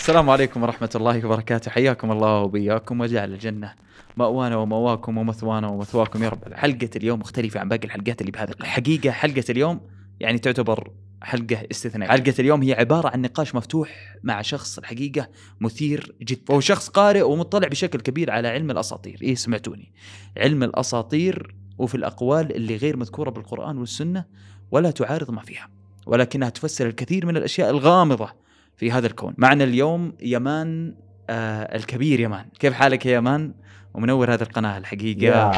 السلام عليكم ورحمة الله وبركاته حياكم الله وبياكم وجعل الجنة مأوانا ومواكم ومثوانا ومثواكم يا رب حلقة اليوم مختلفة عن باقي الحلقات اللي بهذا الحقيقة حلقة اليوم يعني تعتبر حلقة استثنائية حلقة اليوم هي عبارة عن نقاش مفتوح مع شخص الحقيقة مثير جدا وهو شخص قارئ ومطلع بشكل كبير على علم الأساطير إيه سمعتوني علم الأساطير وفي الأقوال اللي غير مذكورة بالقرآن والسنة ولا تعارض ما فيها ولكنها تفسر الكثير من الأشياء الغامضة في هذا الكون معنا اليوم يمان آه الكبير يمان كيف حالك يا يمان ومنور هذه القناة الحقيقة يا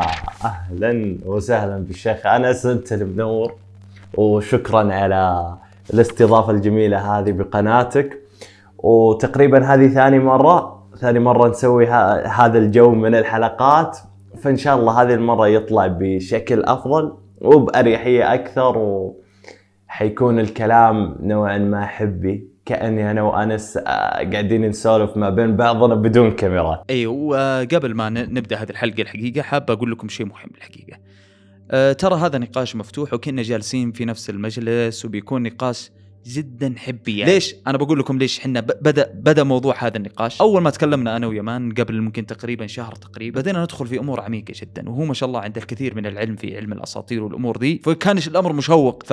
أهلا وسهلا بالشيخ أنس أنت المنور وشكرا على الاستضافة الجميلة هذه بقناتك وتقريبا هذه ثاني مرة ثاني مرة نسوي هذا الجو من الحلقات فإن شاء الله هذه المرة يطلع بشكل أفضل وبأريحية أكثر وحيكون الكلام نوعا ما حبي كاني انا وانس آه، قاعدين نسولف ما بين بعضنا بدون كاميرا. ايوه وقبل ما نبدا هذه الحلقه الحقيقه حاب اقول لكم شيء مهم الحقيقه. أه ترى هذا نقاش مفتوح وكنا جالسين في نفس المجلس وبيكون نقاش جدا حبي يعني. ليش انا بقول لكم ليش احنا بدا بدا موضوع هذا النقاش اول ما تكلمنا انا ويمان قبل ممكن تقريبا شهر تقريبا بدينا ندخل في امور عميقه جدا وهو ما شاء الله عنده الكثير من العلم في علم الاساطير والامور دي فكان الامر مشوق ف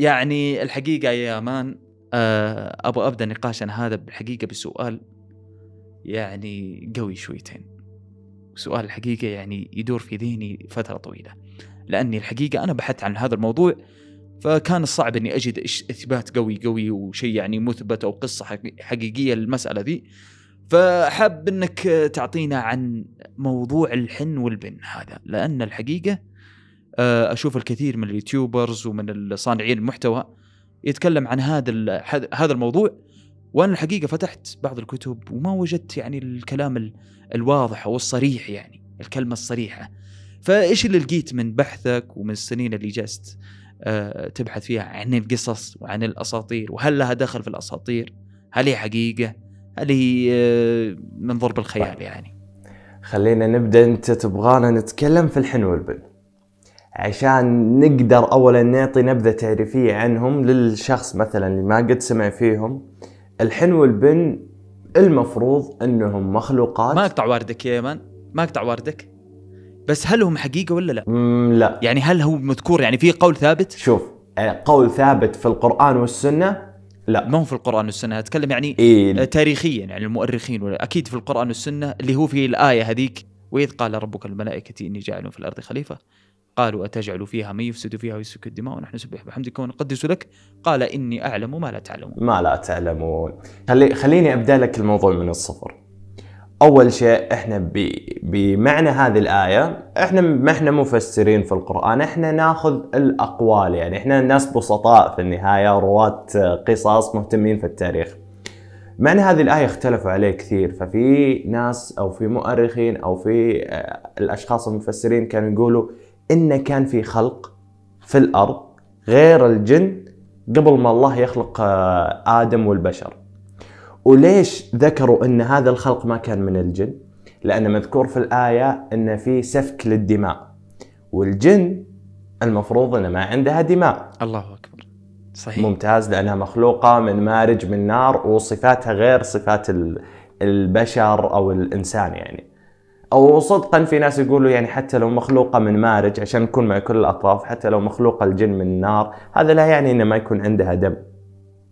يعني الحقيقه يا يمان آه، ابغى ابدا نقاشنا هذا بالحقيقه بسؤال يعني قوي شويتين سؤال الحقيقه يعني يدور في ذهني فتره طويله لاني الحقيقه انا بحثت عن هذا الموضوع فكان الصعب اني اجد اثبات قوي قوي وشيء يعني مثبت او قصه حقيقيه للمساله ذي فحاب انك تعطينا عن موضوع الحن والبن هذا لان الحقيقه آه، اشوف الكثير من اليوتيوبرز ومن صانعين المحتوى يتكلم عن هذا هذا الموضوع وانا الحقيقه فتحت بعض الكتب وما وجدت يعني الكلام الواضح او الصريح يعني الكلمه الصريحه فايش اللي لقيت من بحثك ومن السنين اللي جلست آه، تبحث فيها عن القصص وعن الاساطير وهل لها دخل في الاساطير هل هي حقيقه هل هي آه، من ضرب الخيال طيب. يعني خلينا نبدا انت تبغانا نتكلم في الحن والبن عشان نقدر اولا نعطي نبذه تعريفيه عنهم للشخص مثلا اللي ما قد سمع فيهم الحن والبن المفروض انهم مخلوقات ما اقطع واردك يا ايمن ما اقطع واردك بس هل هم حقيقه ولا لا؟ لا يعني هل هو مذكور يعني في قول ثابت؟ شوف يعني قول ثابت في القران والسنه لا ما هو في القران والسنه اتكلم يعني إيه؟ آه، تاريخيا يعني المؤرخين ولا اكيد في القران والسنه اللي هو في الايه هذيك واذ قال ربك الملائكه اني جاعل في الارض خليفه قالوا أتجعل فيها من يفسد فيها ويسفك الدماء ونحن نسبح بحمدك ونقدس لك قال إني أعلم ما لا تعلمون ما لا تعلمون خليني أبدأ لك الموضوع من الصفر أول شيء إحنا بمعنى هذه الآية إحنا ما إحنا مفسرين في القرآن إحنا ناخذ الأقوال يعني إحنا ناس بسطاء في النهاية رواة قصص مهتمين في التاريخ معنى هذه الآية اختلفوا عليه كثير ففي ناس أو في مؤرخين أو في آه، الأشخاص المفسرين كانوا يقولوا إن كان في خلق في الأرض غير الجن قبل ما الله يخلق آه، آدم والبشر وليش ذكروا أن هذا الخلق ما كان من الجن لأن مذكور في الآية أن في سفك للدماء والجن المفروض أنه ما عندها دماء الله أكبر صحيح ممتاز لأنها مخلوقة من مارج من نار وصفاتها غير صفات البشر أو الإنسان يعني او صدقا في ناس يقولوا يعني حتى لو مخلوقه من مارج عشان نكون مع كل الاطراف حتى لو مخلوقه الجن من نار هذا لا يعني انه ما يكون عندها دم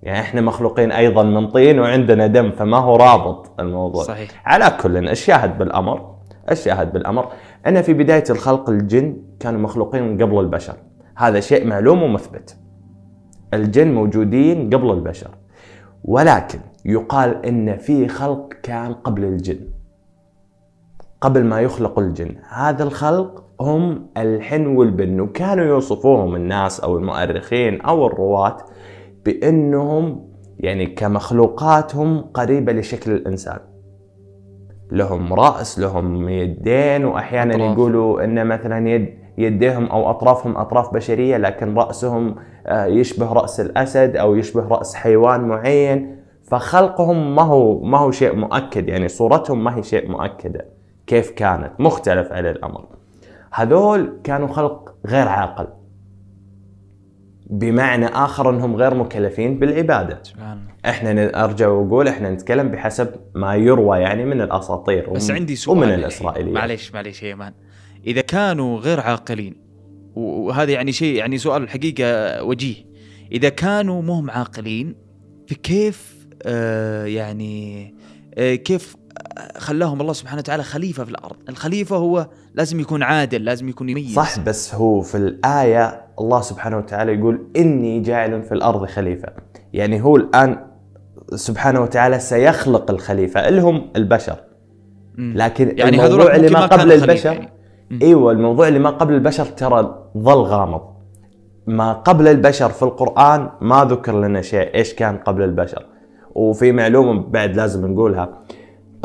يعني احنا مخلوقين ايضا من طين وعندنا دم فما هو رابط الموضوع صحيح على كل الشاهد بالامر الشاهد بالامر ان في بدايه الخلق الجن كانوا مخلوقين قبل البشر هذا شيء معلوم ومثبت الجن موجودين قبل البشر ولكن يقال ان في خلق كان قبل الجن قبل ما يخلق الجن هذا الخلق هم الحن والبن وكانوا يوصفوهم الناس أو المؤرخين أو الرواة بأنهم يعني كمخلوقاتهم قريبة لشكل الإنسان لهم رأس لهم يدين وأحيانا أطراف. يقولوا أن مثلا يد يديهم أو أطرافهم أطراف بشرية لكن رأسهم آه، يشبه رأس الأسد أو يشبه رأس حيوان معين فخلقهم ما هو ما هو شيء مؤكد يعني صورتهم ما هي شيء مؤكده كيف كانت مختلف على الأمر هذول كانوا خلق غير عاقل بمعنى آخر أنهم غير مكلفين بالعبادة سبحان احنا ارجع واقول احنا نتكلم بحسب ما يروى يعني من الاساطير بس عندي سؤال ومن الاسرائيليين معليش معليش يا مان اذا كانوا غير عاقلين وهذا يعني شيء يعني سؤال الحقيقه وجيه اذا كانوا مو عاقلين فكيف آه يعني آه كيف خلاهم الله سبحانه وتعالى خليفه في الارض، الخليفه هو لازم يكون عادل، لازم يكون يميز صح بس هو في الايه الله سبحانه وتعالى يقول اني جاعل في الارض خليفه، يعني هو الان سبحانه وتعالى سيخلق الخليفه اللي هم البشر. لكن يعني الموضوع اللي ما قبل البشر يعني. ايوه الموضوع اللي ما قبل البشر ترى ظل غامض. ما قبل البشر في القران ما ذكر لنا شيء ايش كان قبل البشر. وفي معلومه بعد لازم نقولها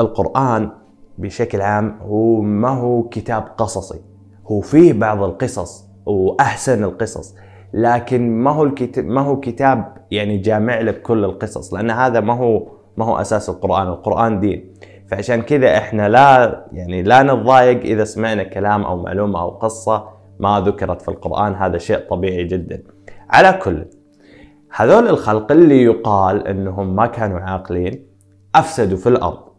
القرآن بشكل عام هو ما هو كتاب قصصي هو فيه بعض القصص وأحسن القصص لكن ما هو الكتاب ما هو كتاب يعني جامع لك كل القصص لأن هذا ما هو ما هو أساس القرآن القرآن دين فعشان كذا احنا لا يعني لا نتضايق اذا سمعنا كلام او معلومه او قصه ما ذكرت في القران هذا شيء طبيعي جدا. على كل هذول الخلق اللي يقال انهم ما كانوا عاقلين افسدوا في الارض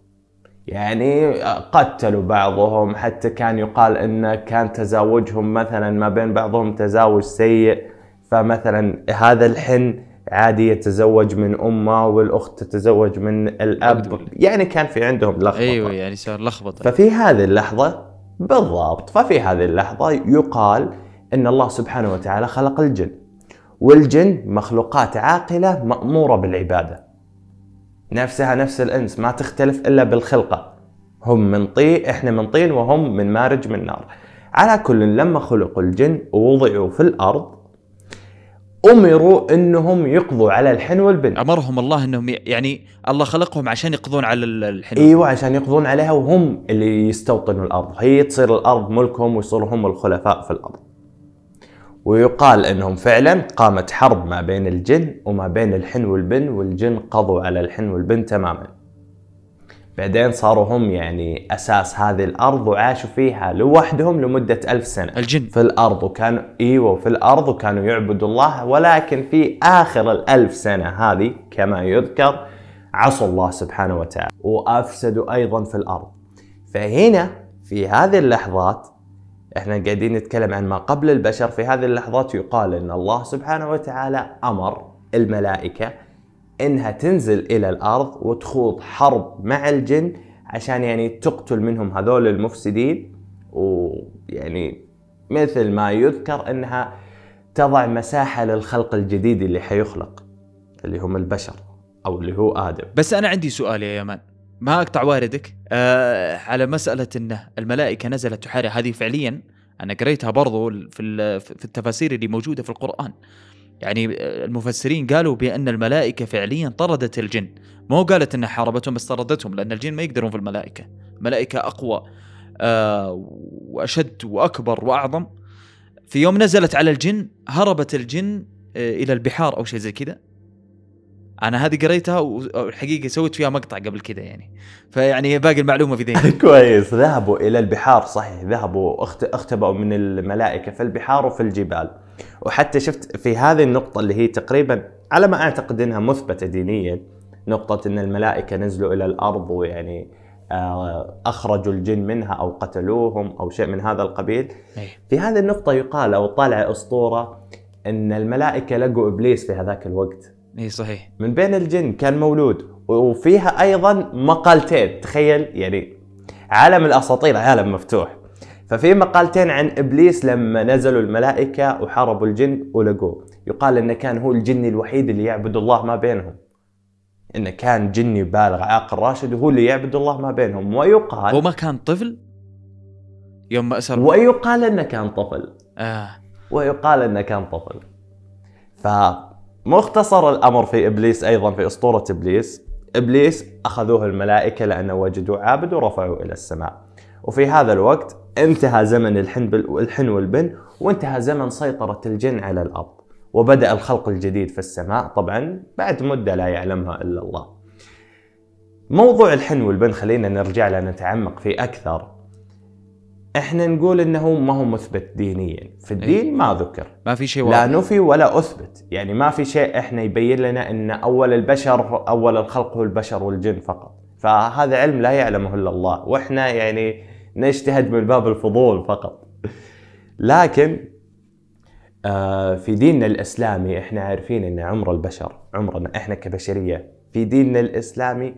يعني قتلوا بعضهم حتى كان يقال انه كان تزاوجهم مثلا ما بين بعضهم تزاوج سيء فمثلا هذا الحن عادي يتزوج من امه والاخت تتزوج من الاب يعني كان في عندهم لخبطه ايوه يعني صار لخبطه ففي هذه اللحظه بالضبط ففي هذه اللحظه يقال ان الله سبحانه وتعالى خلق الجن والجن مخلوقات عاقله ماموره بالعباده نفسها نفس الانس ما تختلف الا بالخلقه هم من طين احنا من طين وهم من مارج من نار على كل لما خلقوا الجن ووضعوا في الارض امروا انهم يقضوا على الحن والبنت امرهم الله انهم يعني الله خلقهم عشان يقضون على الحن ايوه عشان يقضون عليها وهم اللي يستوطنوا الارض هي تصير الارض ملكهم ويصيروا هم الخلفاء في الارض ويقال انهم فعلا قامت حرب ما بين الجن وما بين الحن والبن والجن قضوا على الحن والبن تماما بعدين صاروا هم يعني اساس هذه الارض وعاشوا فيها لوحدهم لمده ألف سنه الجن في الارض وكانوا ايوه في الارض وكانوا يعبدوا الله ولكن في اخر الألف سنه هذه كما يذكر عصوا الله سبحانه وتعالى وافسدوا ايضا في الارض فهنا في هذه اللحظات احنا قاعدين نتكلم عن ما قبل البشر في هذه اللحظات يقال ان الله سبحانه وتعالى امر الملائكه انها تنزل الى الارض وتخوض حرب مع الجن عشان يعني تقتل منهم هذول المفسدين ويعني مثل ما يذكر انها تضع مساحه للخلق الجديد اللي حيخلق اللي هم البشر او اللي هو ادم بس انا عندي سؤال يا يمان ما اقطع واردك آه على مساله انه الملائكه نزلت تحارب هذه فعليا انا قريتها برضو في في التفاسير اللي موجوده في القران يعني آه، المفسرين قالوا بان الملائكه فعليا طردت الجن مو قالت انها حاربتهم بس طردتهم لان الجن ما يقدرون في الملائكه الملائكه اقوى آه واشد واكبر واعظم في يوم نزلت على الجن هربت الجن آه الى البحار او شيء زي كذا انا هذه قريتها والحقيقه سويت فيها مقطع قبل كذا يعني فيعني باقي المعلومه في ذهني كويس ذهبوا الى البحار صحيح ذهبوا اختبأوا من الملائكه في البحار وفي الجبال وحتى شفت في هذه النقطه اللي هي تقريبا على ما اعتقد انها مثبته دينيا نقطه ان الملائكه نزلوا الى الارض ويعني آه، اخرجوا الجن منها او قتلوهم او شيء من هذا القبيل إيه. في هذه النقطه يقال او طالع اسطوره ان الملائكه لقوا ابليس في هذاك الوقت اي صحيح من بين الجن كان مولود وفيها ايضا مقالتين تخيل يعني عالم الاساطير عالم مفتوح ففي مقالتين عن ابليس لما نزلوا الملائكه وحاربوا الجن ولقوه يقال انه كان هو الجني الوحيد اللي يعبد الله ما بينهم انه كان جني بالغ عاقل راشد وهو اللي يعبد الله ما بينهم ويقال وما كان طفل يوم ما اسر ويقال انه كان طفل آه. ويقال انه كان طفل ف مختصر الامر في ابليس ايضا في اسطوره ابليس ابليس اخذوه الملائكه لانه وجدوا عابد ورفعوه الى السماء وفي هذا الوقت انتهى زمن الحن والبن وانتهى زمن سيطره الجن على الارض وبدا الخلق الجديد في السماء طبعا بعد مده لا يعلمها الا الله موضوع الحن والبن خلينا نرجع له نتعمق فيه اكثر احنا نقول انه ما هو مثبت دينيا في إيه. الدين ما ذكر ما في شيء لا نفي ولا اثبت يعني ما في شيء احنا يبين لنا ان اول البشر اول الخلق هو البشر والجن فقط فهذا علم لا يعلمه الا الله واحنا يعني نجتهد من باب الفضول فقط لكن آه، في ديننا الاسلامي احنا عارفين ان عمر البشر عمرنا احنا كبشريه في ديننا الاسلامي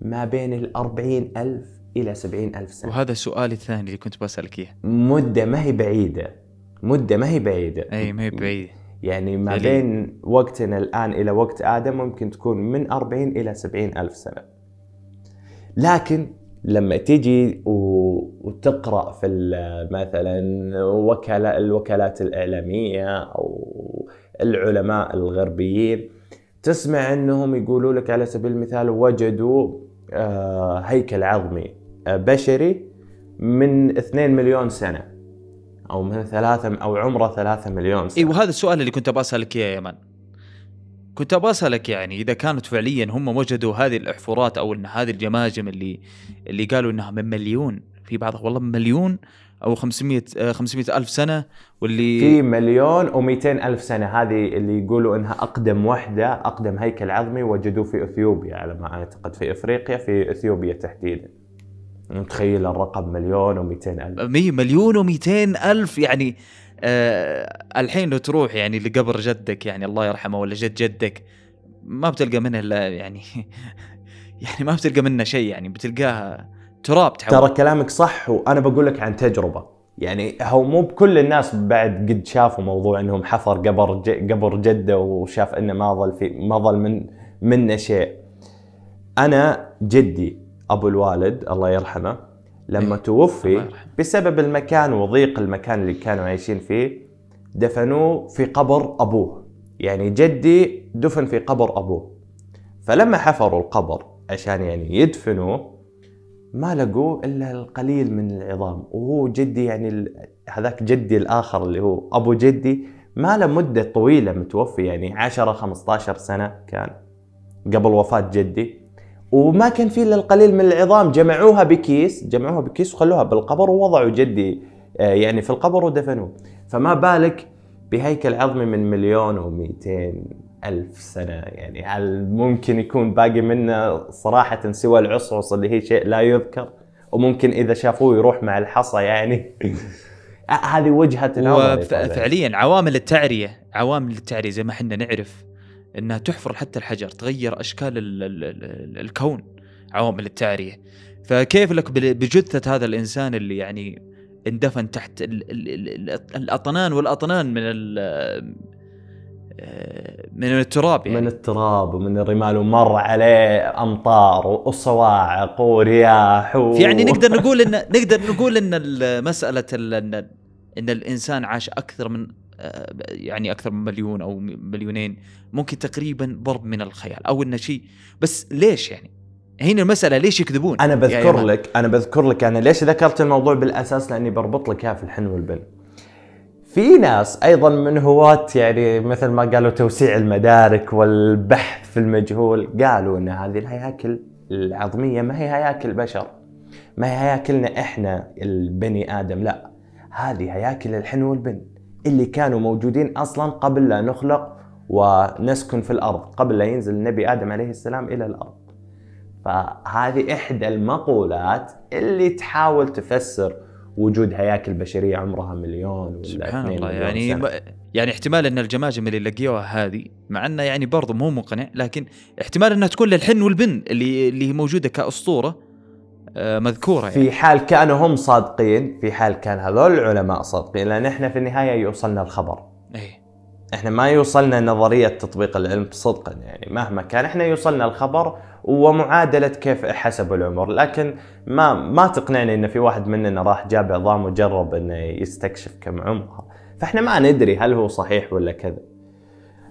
ما بين الأربعين ألف إلى 70 ألف سنة وهذا سؤالي الثاني اللي كنت بسألك إياه مدة ما هي بعيدة مدة ما هي بعيدة أي ما هي بعيدة يعني ما يعني... بين وقتنا الآن إلى وقت آدم ممكن تكون من 40 إلى 70 ألف سنة لكن لما تجي وتقرا في مثلا وكالة الوكالات الاعلاميه او العلماء الغربيين تسمع انهم يقولوا لك على سبيل المثال وجدوا آه، هيكل عظمي بشري من 2 مليون سنه او من ثلاثة او عمره 3 مليون سنه. اي وهذا السؤال اللي كنت اسالك اياه يا من. كنت ابغى اسالك يعني اذا كانت فعليا هم وجدوا هذه الاحفورات او ان هذه الجماجم اللي اللي قالوا انها من مليون في بعضها والله من مليون او 500 500 آه، الف سنه واللي في مليون و200 الف سنه هذه اللي يقولوا انها اقدم وحده اقدم هيكل عظمي وجدوه في اثيوبيا على ما اعتقد في افريقيا في اثيوبيا تحديدا متخيل الرقم مليون و ألف مليون و ألف يعني أه الحين لو تروح يعني لقبر جدك يعني الله يرحمه ولا جد جدك ما بتلقى منه الا يعني يعني ما بتلقى منه شيء يعني بتلقاها تراب تحول ترى كلامك صح وانا بقول لك عن تجربه يعني هو مو بكل الناس بعد قد شافوا موضوع انهم حفر قبر قبر جده وشاف انه ما ظل في ما ظل من منه شيء انا جدي ابو الوالد الله يرحمه لما إيه. توفي بسبب المكان وضيق المكان اللي كانوا عايشين فيه دفنوه في قبر ابوه يعني جدي دفن في قبر ابوه فلما حفروا القبر عشان يعني يدفنوه ما لقوا الا القليل من العظام وهو جدي يعني هذاك جدي الاخر اللي هو ابو جدي ما له مده طويله متوفي يعني 10 15 سنه كان قبل وفاه جدي وما كان في الا القليل من العظام جمعوها بكيس جمعوها بكيس وخلوها بالقبر ووضعوا جدي آه، يعني في القبر ودفنوه فما بالك بهيكل عظمي من مليون و 200 ألف سنة يعني هل ممكن يكون باقي منه صراحة سوى العصعص اللي هي شيء لا يذكر وممكن إذا شافوه يروح مع الحصى يعني آه، هذه وجهة نظر فعليا عوامل التعرية عوامل التعرية زي ما احنا نعرف انها تحفر حتى الحجر تغير اشكال الكون عوامل التعريه فكيف لك بجثه هذا الانسان اللي يعني اندفن تحت الاطنان والاطنان من آه، من التراب يعني. من التراب ومن الرمال ومر عليه امطار وصواعق ورياح و... يعني نقدر نقول ان نقدر نقول ان مساله ان الانسان عاش اكثر من آه، يعني اكثر من مليون او مليونين ممكن تقريبا ضرب من الخيال او انه شيء بس ليش يعني؟ هنا المساله ليش يكذبون؟ انا بذكر لك انا بذكر لك انا يعني ليش ذكرت الموضوع بالاساس لاني بربط لك اياه في الحن والبن. في ناس ايضا من هواة يعني مثل ما قالوا توسيع المدارك والبحث في المجهول قالوا ان هذه الهياكل العظميه ما هي هياكل بشر ما هي هياكلنا احنا البني ادم لا هذه هياكل الحن والبن اللي كانوا موجودين اصلا قبل لا نخلق ونسكن في الارض قبل لا ينزل النبي ادم عليه السلام الى الارض فهذه احدى المقولات اللي تحاول تفسر وجود هياكل بشريه عمرها مليون ولا سبحان الله يعني سنة. يعني احتمال ان الجماجم اللي لقيوها هذه مع انه يعني برضه مو مقنع لكن احتمال انها تكون للحن والبن اللي اللي موجوده كاسطوره آه، مذكوره يعني. في حال كانوا هم صادقين في حال كان هذول العلماء صادقين لان احنا في النهايه يوصلنا الخبر اي احنا ما يوصلنا نظريه تطبيق العلم صدقا يعني مهما كان احنا يوصلنا الخبر ومعادله كيف حسبوا العمر لكن ما ما تقنعني ان في واحد مننا راح جاب عظام وجرب انه يستكشف كم عمره فاحنا ما ندري هل هو صحيح ولا كذا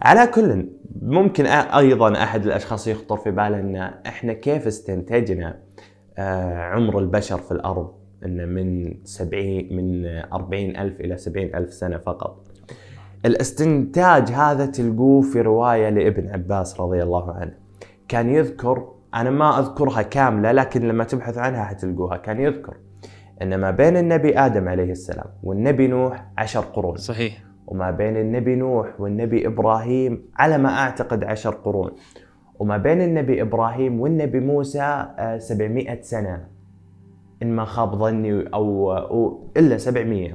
على كل ممكن ايضا احد الاشخاص يخطر في باله ان احنا كيف استنتجنا آه، عمر البشر في الارض انه من 70 من 40 الف الى 70 الف سنه فقط الاستنتاج هذا تلقوه في روايه لابن عباس رضي الله عنه كان يذكر انا ما اذكرها كامله لكن لما تبحث عنها حتلقوها كان يذكر ان ما بين النبي ادم عليه السلام والنبي نوح عشر قرون صحيح وما بين النبي نوح والنبي ابراهيم على ما اعتقد عشر قرون وما بين النبي إبراهيم والنبي موسى 700 آه، سنة إن ما خاب ظني أو, أو إلا 700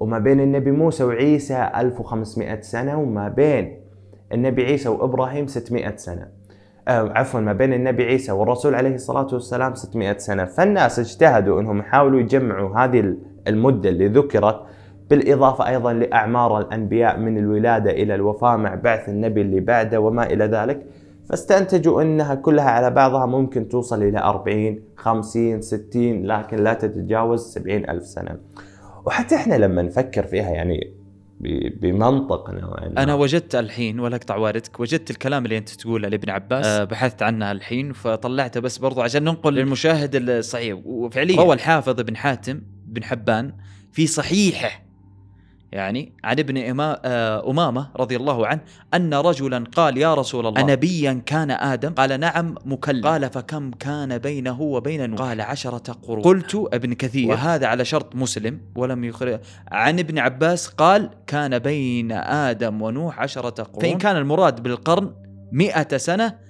وما بين النبي موسى وعيسى 1500 سنة وما بين النبي عيسى وإبراهيم 600 سنة آه، عفوا ما بين النبي عيسى والرسول عليه الصلاة والسلام 600 سنة فالناس اجتهدوا أنهم يحاولوا يجمعوا هذه المدة اللي ذكرت بالإضافة أيضا لأعمار الأنبياء من الولادة إلى الوفاة مع بعث النبي اللي بعده وما إلى ذلك فاستنتجوا انها كلها على بعضها ممكن توصل الى 40 50 60 لكن لا تتجاوز 70 الف سنه وحتى احنا لما نفكر فيها يعني بمنطق نوعا انا وجدت الحين ولا اقطع واردك وجدت الكلام اللي انت تقوله لابن عباس أه بحثت عنه الحين فطلعته بس برضو عشان ننقل للمشاهد الصحيح وفعليا روى الحافظ بن حاتم بن حبان في صحيحه يعني عن ابن آه، أمامة رضي الله عنه أن رجلا قال يا رسول الله أنبيا كان آدم قال نعم مكلم قال فكم كان بينه وبين نوح قال عشرة قرون قلت ابن كثير وهذا على شرط مسلم ولم يخرج عن ابن عباس قال كان بين آدم ونوح عشرة قرون فإن كان المراد بالقرن مئة سنة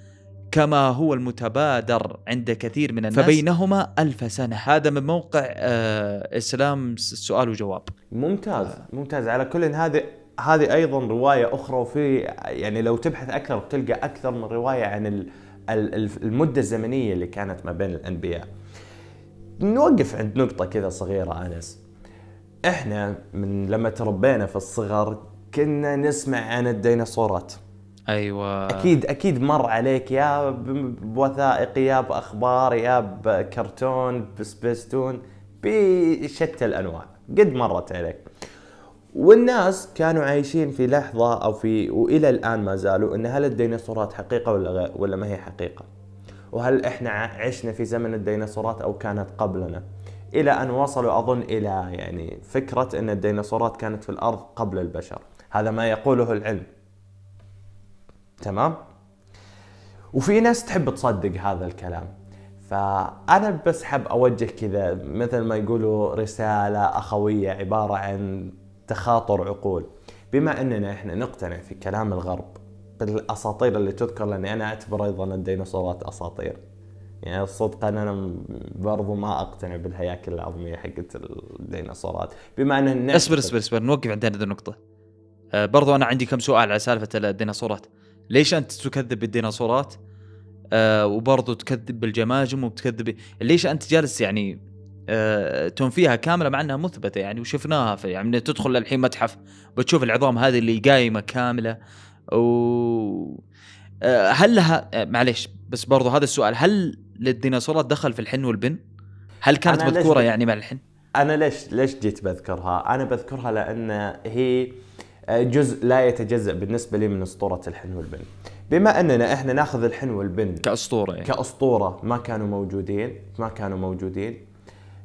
كما هو المتبادر عند كثير من الناس فبينهما ألف سنة هذا من موقع آه إسلام سؤال وجواب ممتاز ممتاز على كل هذه هذه أيضا رواية أخرى وفي يعني لو تبحث أكثر بتلقى أكثر من رواية عن المدة الزمنية اللي كانت ما بين الأنبياء نوقف عند نقطة كذا صغيرة أنس إحنا من لما تربينا في الصغر كنا نسمع عن الديناصورات ايوه اكيد اكيد مر عليك يا بوثائقي يا باخبار يا بكرتون بسبيستون بشتى الانواع قد مرت عليك والناس كانوا عايشين في لحظه او في والى الان ما زالوا ان هل الديناصورات حقيقه ولا غير ولا ما هي حقيقه وهل احنا عشنا في زمن الديناصورات او كانت قبلنا الى ان وصلوا اظن الى يعني فكره ان الديناصورات كانت في الارض قبل البشر هذا ما يقوله العلم تمام وفي ناس تحب تصدق هذا الكلام فأنا بس حاب أوجه كذا مثل ما يقولوا رسالة أخوية عبارة عن تخاطر عقول بما أننا إحنا نقتنع في كلام الغرب بالأساطير اللي تذكر لأني أنا أعتبر أيضا الديناصورات أساطير يعني صدقا أنا برضو ما أقتنع بالهياكل العظمية حقت الديناصورات بما أن اصبر اصبر اصبر نوقف عند هذه النقطة أه، برضو أنا عندي كم سؤال على سالفة الديناصورات ليش انت تكذب بالديناصورات آه وبرضه تكذب بالجماجم وبتكذب ليش انت جالس يعني آه تنفيها كامله مع انها مثبته يعني وشفناها في يعني تدخل للحين متحف بتشوف العظام هذه اللي قايمه كامله و آه هل لها آه معليش بس برضو هذا السؤال هل للديناصورات دخل في الحن والبن؟ هل كانت مذكوره يعني مع الحن؟ انا ليش ليش جيت بذكرها؟ انا بذكرها لان هي جزء لا يتجزا بالنسبه لي من اسطوره الحن والبن بما اننا احنا ناخذ الحن والبن كاسطوره يعني. كاسطوره ما كانوا موجودين ما كانوا موجودين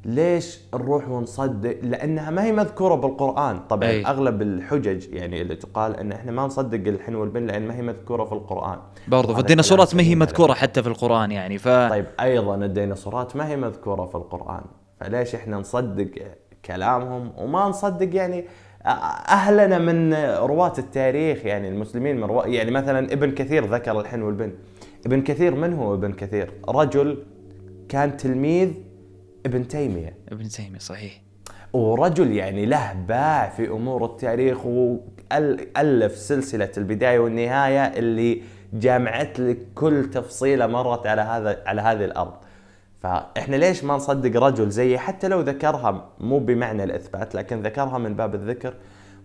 ليش نروح ونصدق لانها ما هي مذكوره بالقران طبعا أي. اغلب الحجج يعني اللي تقال ان احنا ما نصدق الحن والبن لان ما هي مذكوره في القران برضو فالديناصورات ما هي مذكوره حتى في القران يعني ف طيب ايضا الديناصورات ما هي مذكوره في القران فليش احنا نصدق كلامهم وما نصدق يعني اهلنا من رواه التاريخ يعني المسلمين من رواة يعني مثلا ابن كثير ذكر الحن والبن ابن كثير من هو ابن كثير رجل كان تلميذ ابن تيميه ابن تيميه صحيح ورجل يعني له باع في امور التاريخ والف سلسله البدايه والنهايه اللي جامعت لك كل تفصيله مرت على هذا على هذه الارض فاحنا ليش ما نصدق رجل زيه حتى لو ذكرها مو بمعنى الاثبات لكن ذكرها من باب الذكر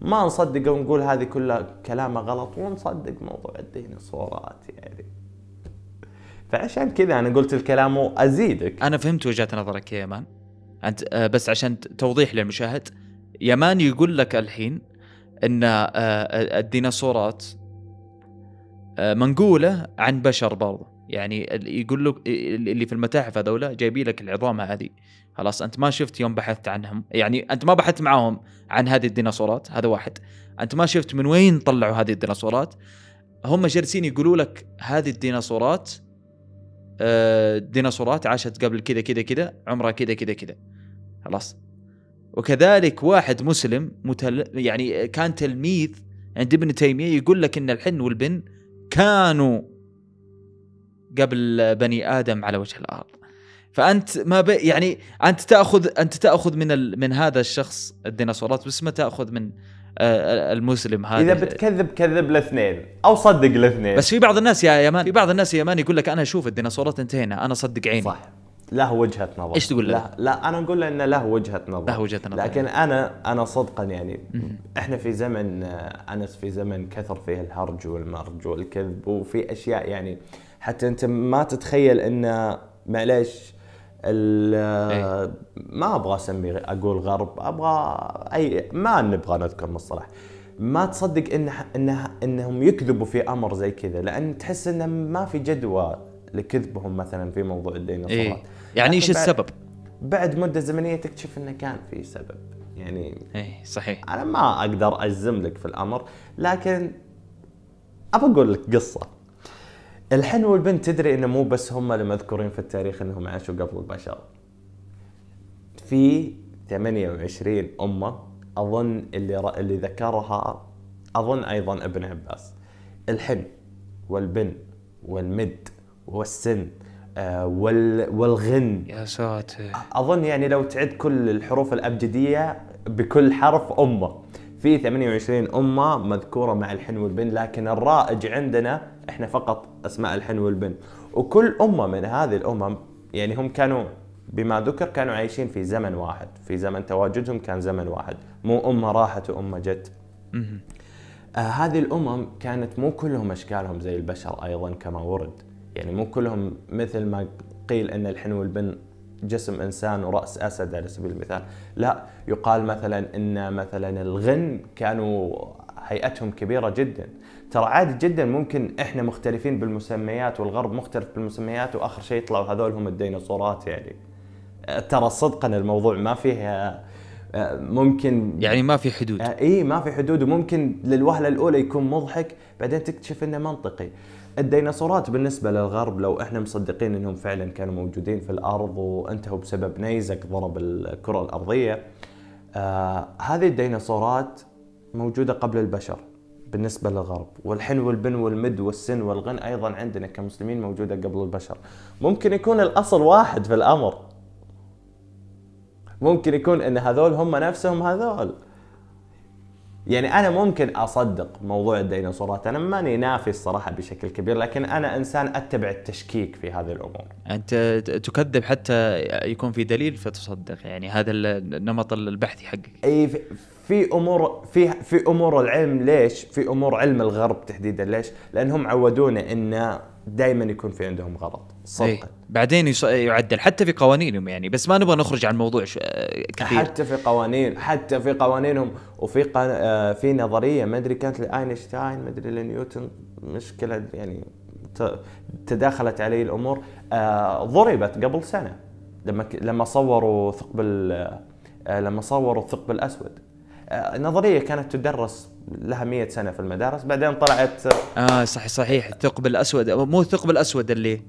ما نصدق ونقول هذه كلها كلامه غلط ونصدق موضوع الديناصورات يعني فعشان كذا انا قلت الكلام وازيدك انا فهمت وجهه نظرك يا يمان انت آه، بس عشان توضيح للمشاهد يمان يقول لك الحين ان آه، آه، الديناصورات منقوله عن بشر برضه يعني يقول لك اللي في المتاحف هذولا جايبين لك العظام هذه خلاص انت ما شفت يوم بحثت عنهم يعني انت ما بحثت معاهم عن هذه الديناصورات هذا واحد انت ما شفت من وين طلعوا هذه الديناصورات هم جالسين يقولوا لك هذه الديناصورات آه، ديناصورات عاشت قبل كذا كذا كذا عمرها كذا كذا كذا خلاص وكذلك واحد مسلم متل يعني كان تلميذ عند ابن تيميه يقول لك ان الحن والبن كانوا قبل بني ادم على وجه الارض فانت ما ب... يعني انت تاخذ انت تاخذ من ال... من هذا الشخص الديناصورات بس ما تاخذ من آه، آه، المسلم هذا اذا بتكذب كذب الاثنين او صدق الاثنين بس في بعض الناس يا يمان في بعض الناس يا يمان يقول لك انا اشوف الديناصورات انتهينا انا صدق عيني صح له وجهه نظر ايش تقول له؟ لا, لا انا اقول له انه له وجهه نظر له وجهه نظر لكن انا انا صدقا يعني احنا في زمن آه، انس في زمن كثر فيه الهرج والمرج والكذب وفي اشياء يعني حتى انت ما تتخيل انه معليش إيه. ما ابغى اسمي اقول غرب ابغى اي ما نبغى نذكر مصطلح ما تصدق إن ان انهم يكذبوا في امر زي كذا لان تحس انه ما في جدوى لكذبهم مثلا في موضوع الديناصورات إيه؟ يعني ايش السبب؟ بعد مده زمنيه تكتشف انه كان في سبب يعني ايه صحيح انا ما اقدر اجزم لك في الامر لكن ابى اقول لك قصه الحن والبنت تدري انه مو بس هم اللي مذكورين في التاريخ انهم عاشوا قبل البشر في 28 امه اظن اللي ر... اللي ذكرها اظن ايضا ابن عباس الحن والبن والمد والسن آه، وال... والغن يا ساتر اظن يعني لو تعد كل الحروف الابجديه بكل حرف امه في 28 امه مذكوره مع الحن والبن لكن الرائج عندنا احنا فقط اسماء الحن والبن وكل امه من هذه الامم يعني هم كانوا بما ذكر كانوا عايشين في زمن واحد في زمن تواجدهم كان زمن واحد مو امه راحت وامه جت آه هذه الامم كانت مو كلهم اشكالهم زي البشر ايضا كما ورد يعني مو كلهم مثل ما قيل ان الحن والبن جسم انسان وراس اسد على سبيل المثال لا يقال مثلا ان مثلا الغن كانوا هيئتهم كبيره جدا ترى عادي جدا ممكن احنا مختلفين بالمسميات والغرب مختلف بالمسميات واخر شيء يطلعوا هذول هم الديناصورات يعني ترى صدقا الموضوع ما فيه ممكن يعني ما في حدود آه، اي ما في حدود وممكن للوهله الاولى يكون مضحك بعدين تكتشف انه منطقي الديناصورات بالنسبة للغرب لو احنا مصدقين انهم فعلا كانوا موجودين في الارض وانتهوا بسبب نيزك ضرب الكرة الارضية آه هذه الديناصورات موجودة قبل البشر بالنسبة للغرب والحن والبن والمد والسن والغن أيضا عندنا كمسلمين موجودة قبل البشر ممكن يكون الأصل واحد في الأمر ممكن يكون أن هذول هم نفسهم هذول يعني أنا ممكن أصدق موضوع الديناصورات أنا ماني نافي الصراحة بشكل كبير لكن أنا إنسان أتبع التشكيك في هذه الأمور أنت تكذب حتى يكون في دليل فتصدق يعني هذا النمط البحثي حقك أي في امور في في امور العلم ليش؟ في امور علم الغرب تحديدا ليش؟ لانهم عودونا ان دائما يكون في عندهم غلط صدقا ايه. بعدين يعدل حتى في قوانينهم يعني بس ما نبغى نخرج عن الموضوع كثير حتى في قوانين حتى في قوانينهم وفي قن... آه في نظريه ما ادري كانت لاينشتاين ما ادري لنيوتن مشكله يعني ت... تداخلت عليه الامور آه ضربت قبل سنه لما لما صوروا ثقب ال... آه لما صوروا الثقب الاسود آه، نظريه كانت تدرس لها 100 سنه في المدارس بعدين طلعت اه, آه، صح صحيح الثقب الاسود مو الثقب الاسود اللي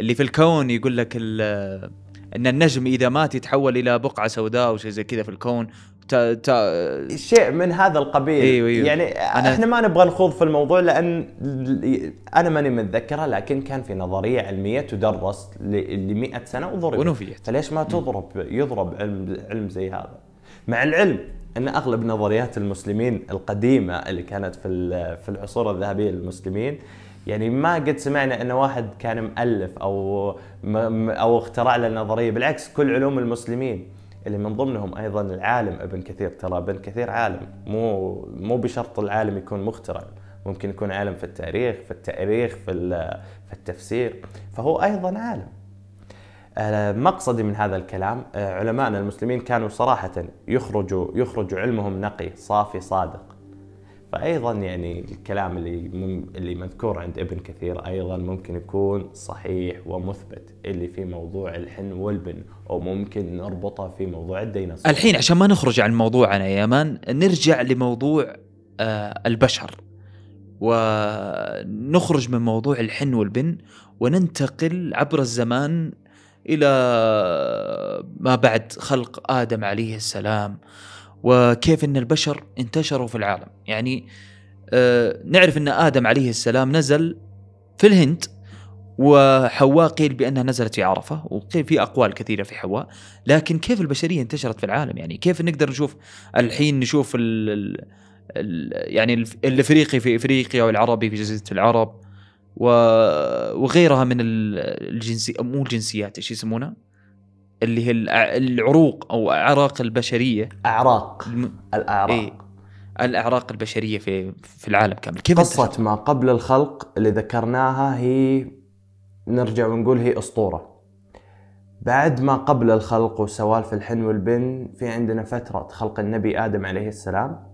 اللي في الكون يقول لك آه، ان النجم اذا مات يتحول الى بقعه سوداء او شيء زي كذا في الكون تا تا شيء من هذا القبيل أيوة أيوة. يعني أنا احنا ما نبغى نخوض في الموضوع لان انا ماني متذكره لكن كان في نظريه علميه تدرس ل 100 سنه وضربت ونفيت فليش ما تضرب يضرب علم علم زي هذا مع العلم ان اغلب نظريات المسلمين القديمه اللي كانت في في العصور الذهبيه للمسلمين يعني ما قد سمعنا ان واحد كان مؤلف او او اخترع له نظريه بالعكس كل علوم المسلمين اللي من ضمنهم ايضا العالم ابن كثير ترى ابن كثير عالم مو مو بشرط العالم يكون مخترع ممكن يكون عالم في التاريخ في التاريخ في في التفسير فهو ايضا عالم آه، مقصدي من هذا الكلام آه، علمائنا المسلمين كانوا صراحة يخرجوا يخرج علمهم نقي صافي صادق فأيضا يعني الكلام اللي اللي مذكور عند ابن كثير أيضا ممكن يكون صحيح ومثبت اللي في موضوع الحن والبن أو ممكن نربطه في موضوع الديناصور الحين عشان ما نخرج عن موضوعنا يا مان نرجع لموضوع آه، البشر ونخرج من موضوع الحن والبن وننتقل عبر الزمان الى ما بعد خلق ادم عليه السلام وكيف ان البشر انتشروا في العالم يعني آه، نعرف ان ادم عليه السلام نزل في الهند وحواء قيل بانها نزلت في عرفه وقيل في اقوال كثيره في حواء لكن كيف البشريه انتشرت في العالم يعني كيف نقدر نشوف الحين نشوف ال ال يعني الافريقي في افريقيا والعربي في جزيره العرب وغيرها من الجنسي مو الجنسيات ايش يسمونها؟ اللي هي العروق او اعراق البشريه اعراق الم... الاعراق إيه؟ الاعراق البشريه في في العالم كامل كيف قصه ما قبل الخلق اللي ذكرناها هي نرجع ونقول هي اسطوره بعد ما قبل الخلق وسوالف الحن والبن في عندنا فتره خلق النبي ادم عليه السلام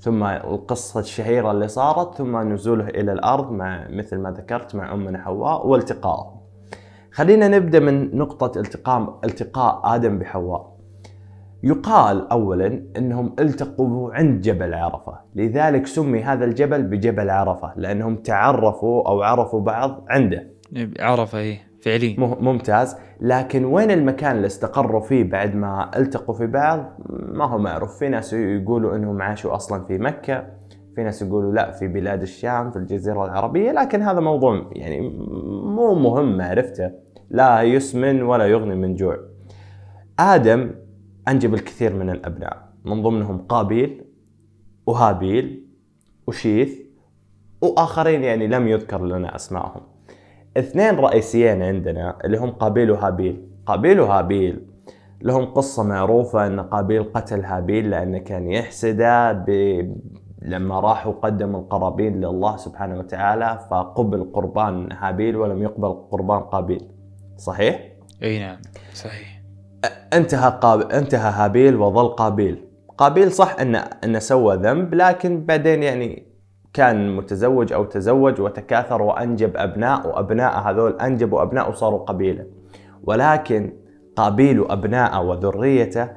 ثم القصة الشهيرة اللي صارت ثم نزوله إلى الأرض مع مثل ما ذكرت مع أمنا حواء والتقائهم خلينا نبدأ من نقطة التقاء التقاء آدم بحواء يقال أولا أنهم التقوا عند جبل عرفة لذلك سمي هذا الجبل بجبل عرفة لأنهم تعرفوا أو عرفوا بعض عنده عرفة إيه فعليا ممتاز لكن وين المكان اللي استقروا فيه بعد ما التقوا في بعض ما هو معروف في ناس يقولوا انهم عاشوا اصلا في مكه في ناس يقولوا لا في بلاد الشام في الجزيره العربيه لكن هذا موضوع يعني مو مهم معرفته لا يسمن ولا يغني من جوع ادم انجب الكثير من الابناء من ضمنهم قابيل وهابيل وشيث واخرين يعني لم يذكر لنا اسمائهم اثنين رئيسيين عندنا اللي هم قابيل وهابيل قابيل وهابيل لهم قصة معروفة أن قابيل قتل هابيل لأنه كان يحسده ب... لما راح وقدم القرابين لله سبحانه وتعالى فقبل قربان هابيل ولم يقبل قربان قابيل صحيح؟ اي نعم صحيح انتهى قاب... انتهى هابيل وظل قابيل قابيل صح انه انه سوى ذنب لكن بعدين يعني كان متزوج أو تزوج وتكاثر وأنجب أبناء وأبناء هذول أنجبوا أبناء وصاروا قبيلة ولكن قابيل وأبناءه وذريته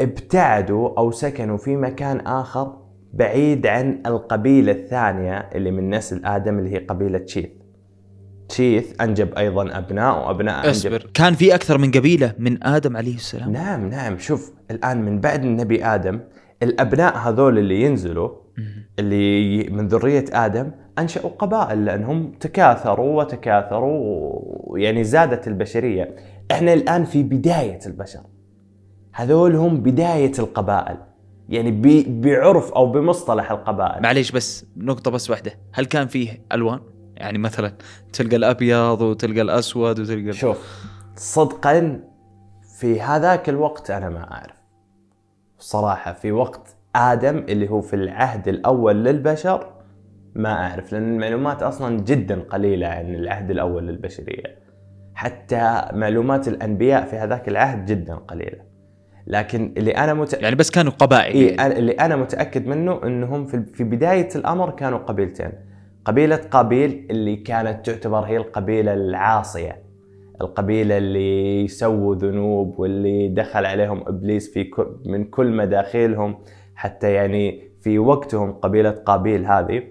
ابتعدوا أو سكنوا في مكان آخر بعيد عن القبيلة الثانية اللي من نسل آدم اللي هي قبيلة شيث شيث أنجب أيضا أبناء وأبناء أنجب أصبر كان في أكثر من قبيلة من آدم عليه السلام نعم نعم شوف الآن من بعد النبي آدم الأبناء هذول اللي ينزلوا اللي من ذرية آدم أنشأوا قبائل لأنهم تكاثروا وتكاثروا ويعني زادت البشرية إحنا الآن في بداية البشر هذول هم بداية القبائل يعني بعرف أو بمصطلح القبائل معليش بس نقطة بس واحدة هل كان فيه ألوان؟ يعني مثلا تلقى الأبيض وتلقى الأسود وتلقى شوف صدقا في هذاك الوقت أنا ما أعرف صراحة في وقت ادم اللي هو في العهد الاول للبشر ما اعرف لان المعلومات اصلا جدا قليله عن العهد الاول للبشريه حتى معلومات الانبياء في هذاك العهد جدا قليله لكن اللي انا متأكد يعني بس كانوا قبائل إيه اللي انا متاكد منه انهم في, في بدايه الامر كانوا قبيلتين قبيله قابيل اللي كانت تعتبر هي القبيله العاصيه القبيله اللي سووا ذنوب واللي دخل عليهم ابليس في كل من كل مداخيلهم حتى يعني في وقتهم قبيلة قابيل هذه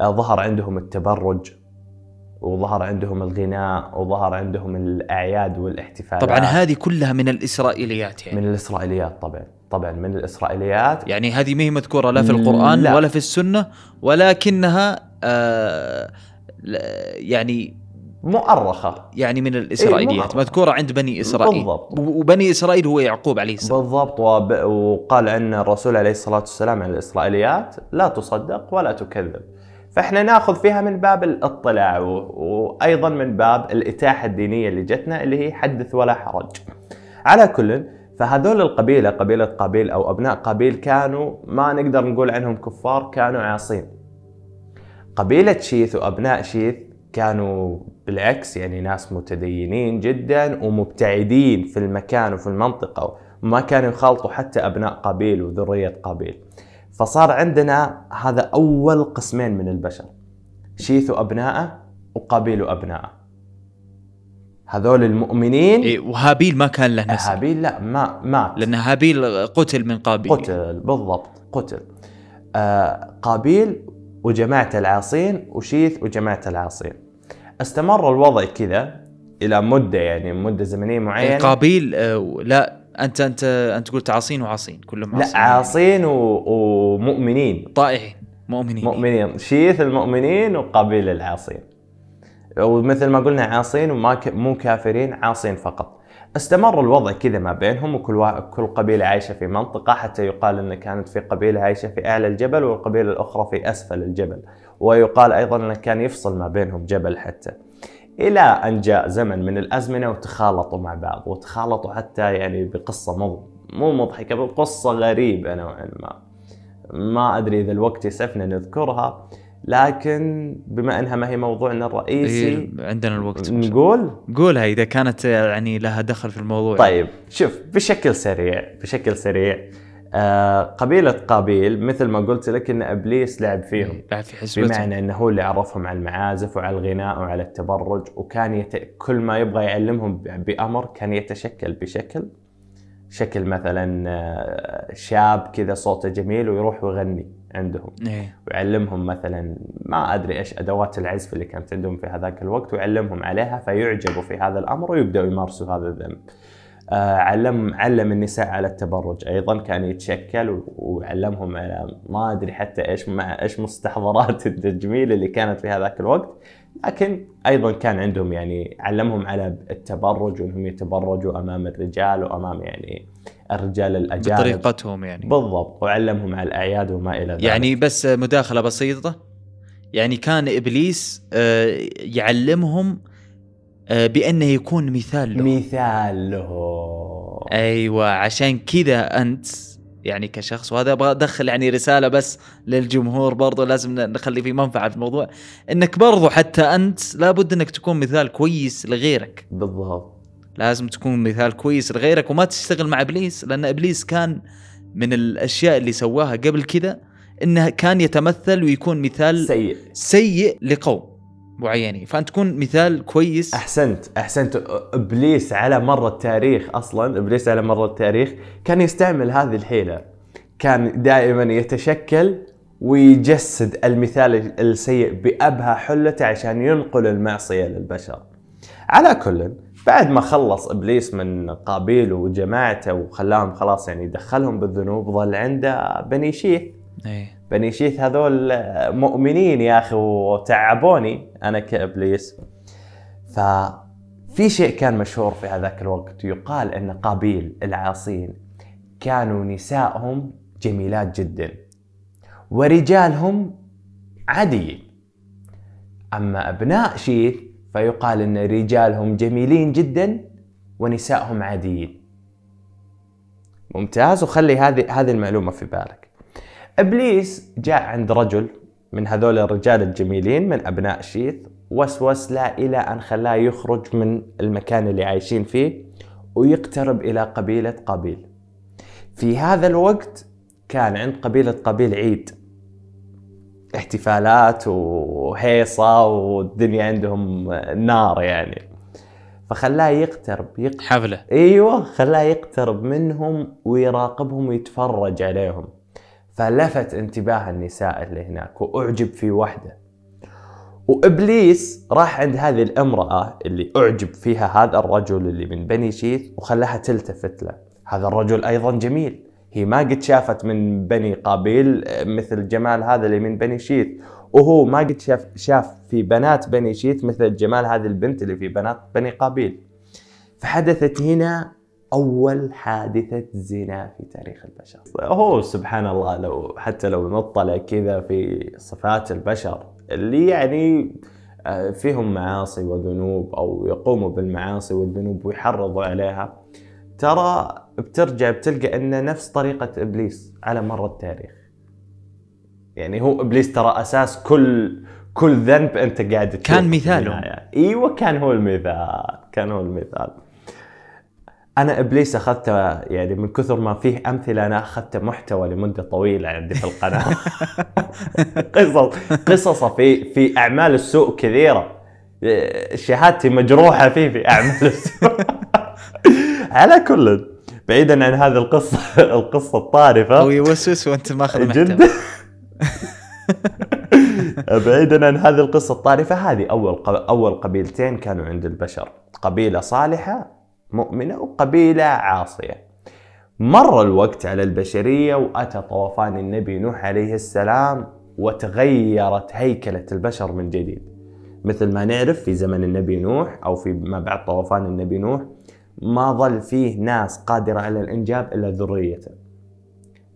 آه، ظهر عندهم التبرج وظهر عندهم الغناء وظهر عندهم الأعياد والاحتفالات طبعا هذه كلها من الإسرائيليات يعني من الإسرائيليات طبعا طبعا من الإسرائيليات يعني هذه ما هي مذكورة لا في القرآن لا. ولا في السنة ولكنها آه يعني مؤرخة يعني من الإسرائيليات إيه مذكورة عند بني إسرائيل بالضبط وبني إسرائيل هو يعقوب عليه السلام بالضبط وب... وقال عن الرسول عليه الصلاة والسلام عن الإسرائيليات لا تصدق ولا تكذب فإحنا ناخذ فيها من باب الاطلاع و... وأيضا من باب الإتاحة الدينية اللي جتنا اللي هي حدث ولا حرج على كل فهذول القبيلة قبيلة قابيل أو أبناء قابيل كانوا ما نقدر نقول عنهم كفار كانوا عاصين قبيلة شيث وأبناء شيث كانوا بالعكس يعني ناس متدينين جدا ومبتعدين في المكان وفي المنطقة وما كانوا يخالطوا حتى أبناء قبيل وذرية قبيل فصار عندنا هذا أول قسمين من البشر شيث وأبناءه وقبيل وأبناءه هذول المؤمنين إيه وهابيل ما كان له نسل هابيل لا ما مات لأن هابيل قتل من قابيل قتل بالضبط قتل آه قابيل وجماعة العاصين وشيث وجماعة العاصين استمر الوضع كذا الى مده يعني مده زمنيه معينه قابيل آه لا انت انت انت قلت عاصين وعاصين كلهم عاصين لا عاصين و... ومؤمنين طائعين مؤمنين مؤمنين شيث المؤمنين وقابيل العاصين ومثل ما قلنا عاصين وما ك... مو كافرين عاصين فقط استمر الوضع كذا ما بينهم وكل و... كل قبيله عايشه في منطقه حتى يقال ان كانت في قبيله عايشه في اعلى الجبل والقبيله الاخرى في اسفل الجبل ويقال أيضا أنه كان يفصل ما بينهم جبل حتى إلى أن جاء زمن من الأزمنة وتخالطوا مع بعض وتخالطوا حتى يعني بقصة مو مو مضحكة بقصة غريبة نوعا ما ما أدري إذا الوقت يسعفنا نذكرها لكن بما انها ما هي موضوعنا الرئيسي إيه، عندنا الوقت نقول قولها اذا كانت يعني لها دخل في الموضوع طيب شوف بشكل سريع بشكل سريع آه، قبيلة قابيل مثل ما قلت لك ان ابليس لعب فيهم لعب في حسبتهم بمعنى انه هو اللي عرفهم على المعازف وعلى الغناء وعلى التبرج وكان يت... كل ما يبغى يعلمهم بامر كان يتشكل بشكل شكل مثلا آه، شاب كذا صوته جميل ويروح ويغني عندهم إيه. ويعلمهم مثلا ما ادري ايش ادوات العزف اللي كانت عندهم في هذاك الوقت ويعلمهم عليها فيعجبوا في هذا الامر ويبداوا يمارسوا هذا الذنب. آه، علم علم النساء على التبرج ايضا كان يتشكل وعلمهم على ما ادري حتى ايش مع ايش مستحضرات التجميل اللي كانت في هذاك الوقت لكن ايضا كان عندهم يعني علمهم على التبرج وانهم يتبرجوا امام الرجال وامام يعني الرجال الاجانب بطريقتهم يعني بالضبط وعلمهم على الاعياد وما الى ذلك يعني بس مداخله بسيطه يعني كان ابليس آه، يعلمهم آه، بانه يكون مثال له مثال له ايوه عشان كذا انت يعني كشخص وهذا ابغى ادخل يعني رساله بس للجمهور برضو لازم نخلي في منفعه في الموضوع انك برضو حتى انت لابد انك تكون مثال كويس لغيرك بالضبط لازم تكون مثال كويس لغيرك وما تشتغل مع ابليس لان ابليس كان من الاشياء اللي سواها قبل كذا انه كان يتمثل ويكون مثال سيء سيء لقوم معينه فانت تكون مثال كويس احسنت احسنت ابليس على مر التاريخ اصلا ابليس على مر التاريخ كان يستعمل هذه الحيله كان دائما يتشكل ويجسد المثال السيء بأبهى حلته عشان ينقل المعصية للبشر على كل بعد ما خلص إبليس من قابيل وجماعته وخلاهم خلاص يعني دخلهم بالذنوب ظل عنده بني شيث أيه. بني شيث هذول مؤمنين يا اخي وتعبوني انا كابليس ففي شيء كان مشهور في هذاك الوقت يقال ان قابيل العاصين كانوا نسائهم جميلات جدا ورجالهم عاديين اما ابناء شيث فيقال ان رجالهم جميلين جدا ونسائهم عاديين ممتاز وخلي هذه هذه المعلومه في بالك ابليس جاء عند رجل من هذول الرجال الجميلين من ابناء شيث وسوس له الى ان خلاه يخرج من المكان اللي عايشين فيه ويقترب الى قبيله قابيل. في هذا الوقت كان عند قبيله قابيل عيد احتفالات وهيصه والدنيا عندهم نار يعني. فخلاه يقترب يقترب حفله ايوه خلاه يقترب منهم ويراقبهم ويتفرج عليهم. فلفت انتباه النساء اللي هناك وأعجب في وحدة وإبليس راح عند هذه الامرأة اللي أعجب فيها هذا الرجل اللي من بني شيث وخلاها تلتفت له هذا الرجل أيضا جميل هي ما قد شافت من بني قابيل مثل جمال هذا اللي من بني شيث وهو ما قد شاف شاف في بنات بني شيث مثل جمال هذه البنت اللي في بنات بني قابيل فحدثت هنا أول حادثة زنا في تاريخ البشر هو سبحان الله لو حتى لو نطلع كذا في صفات البشر اللي يعني آه، فيهم معاصي وذنوب أو يقوموا بالمعاصي والذنوب ويحرضوا عليها ترى بترجع بتلقى أن نفس طريقة إبليس على مر التاريخ يعني هو إبليس ترى أساس كل كل ذنب أنت قاعد كان مثاله أيوة كان هو المثال كان هو المثال انا ابليس اخذته يعني من كثر ما فيه امثله انا اخذته محتوى لمده طويله عندي في القناه قصص قصصه في في اعمال السوء كثيره شهادتي مجروحه فيه في اعمال السوء على كل بعيدا عن هذه القصه القصه الطارفه هو يوسوس وانت ماخذ جدا بعيدا عن هذه القصه الطارفه هذه اول اول قبيلتين كانوا عند البشر قبيله صالحه مؤمنة وقبيلة عاصية مر الوقت على البشرية وأتى طوفان النبي نوح عليه السلام وتغيرت هيكلة البشر من جديد مثل ما نعرف في زمن النبي نوح أو في ما بعد طوفان النبي نوح ما ظل فيه ناس قادرة على الإنجاب إلا ذريته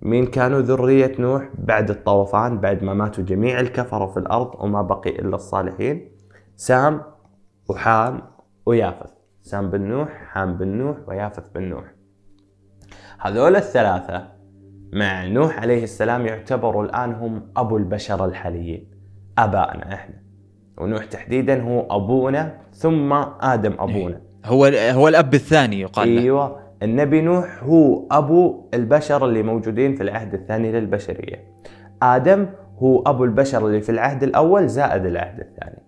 مين كانوا ذرية نوح بعد الطوفان بعد ما ماتوا جميع الكفرة في الأرض وما بقي إلا الصالحين سام وحام ويافث سام بن نوح حام بن نوح ويافث بن نوح هذول الثلاثة مع نوح عليه السلام يعتبروا الآن هم أبو البشر الحاليين أبائنا إحنا ونوح تحديدا هو أبونا ثم آدم أبونا إيه. هو هو الأب الثاني يقال أيوه النبي نوح هو أبو البشر اللي موجودين في العهد الثاني للبشرية آدم هو أبو البشر اللي في العهد الأول زائد العهد الثاني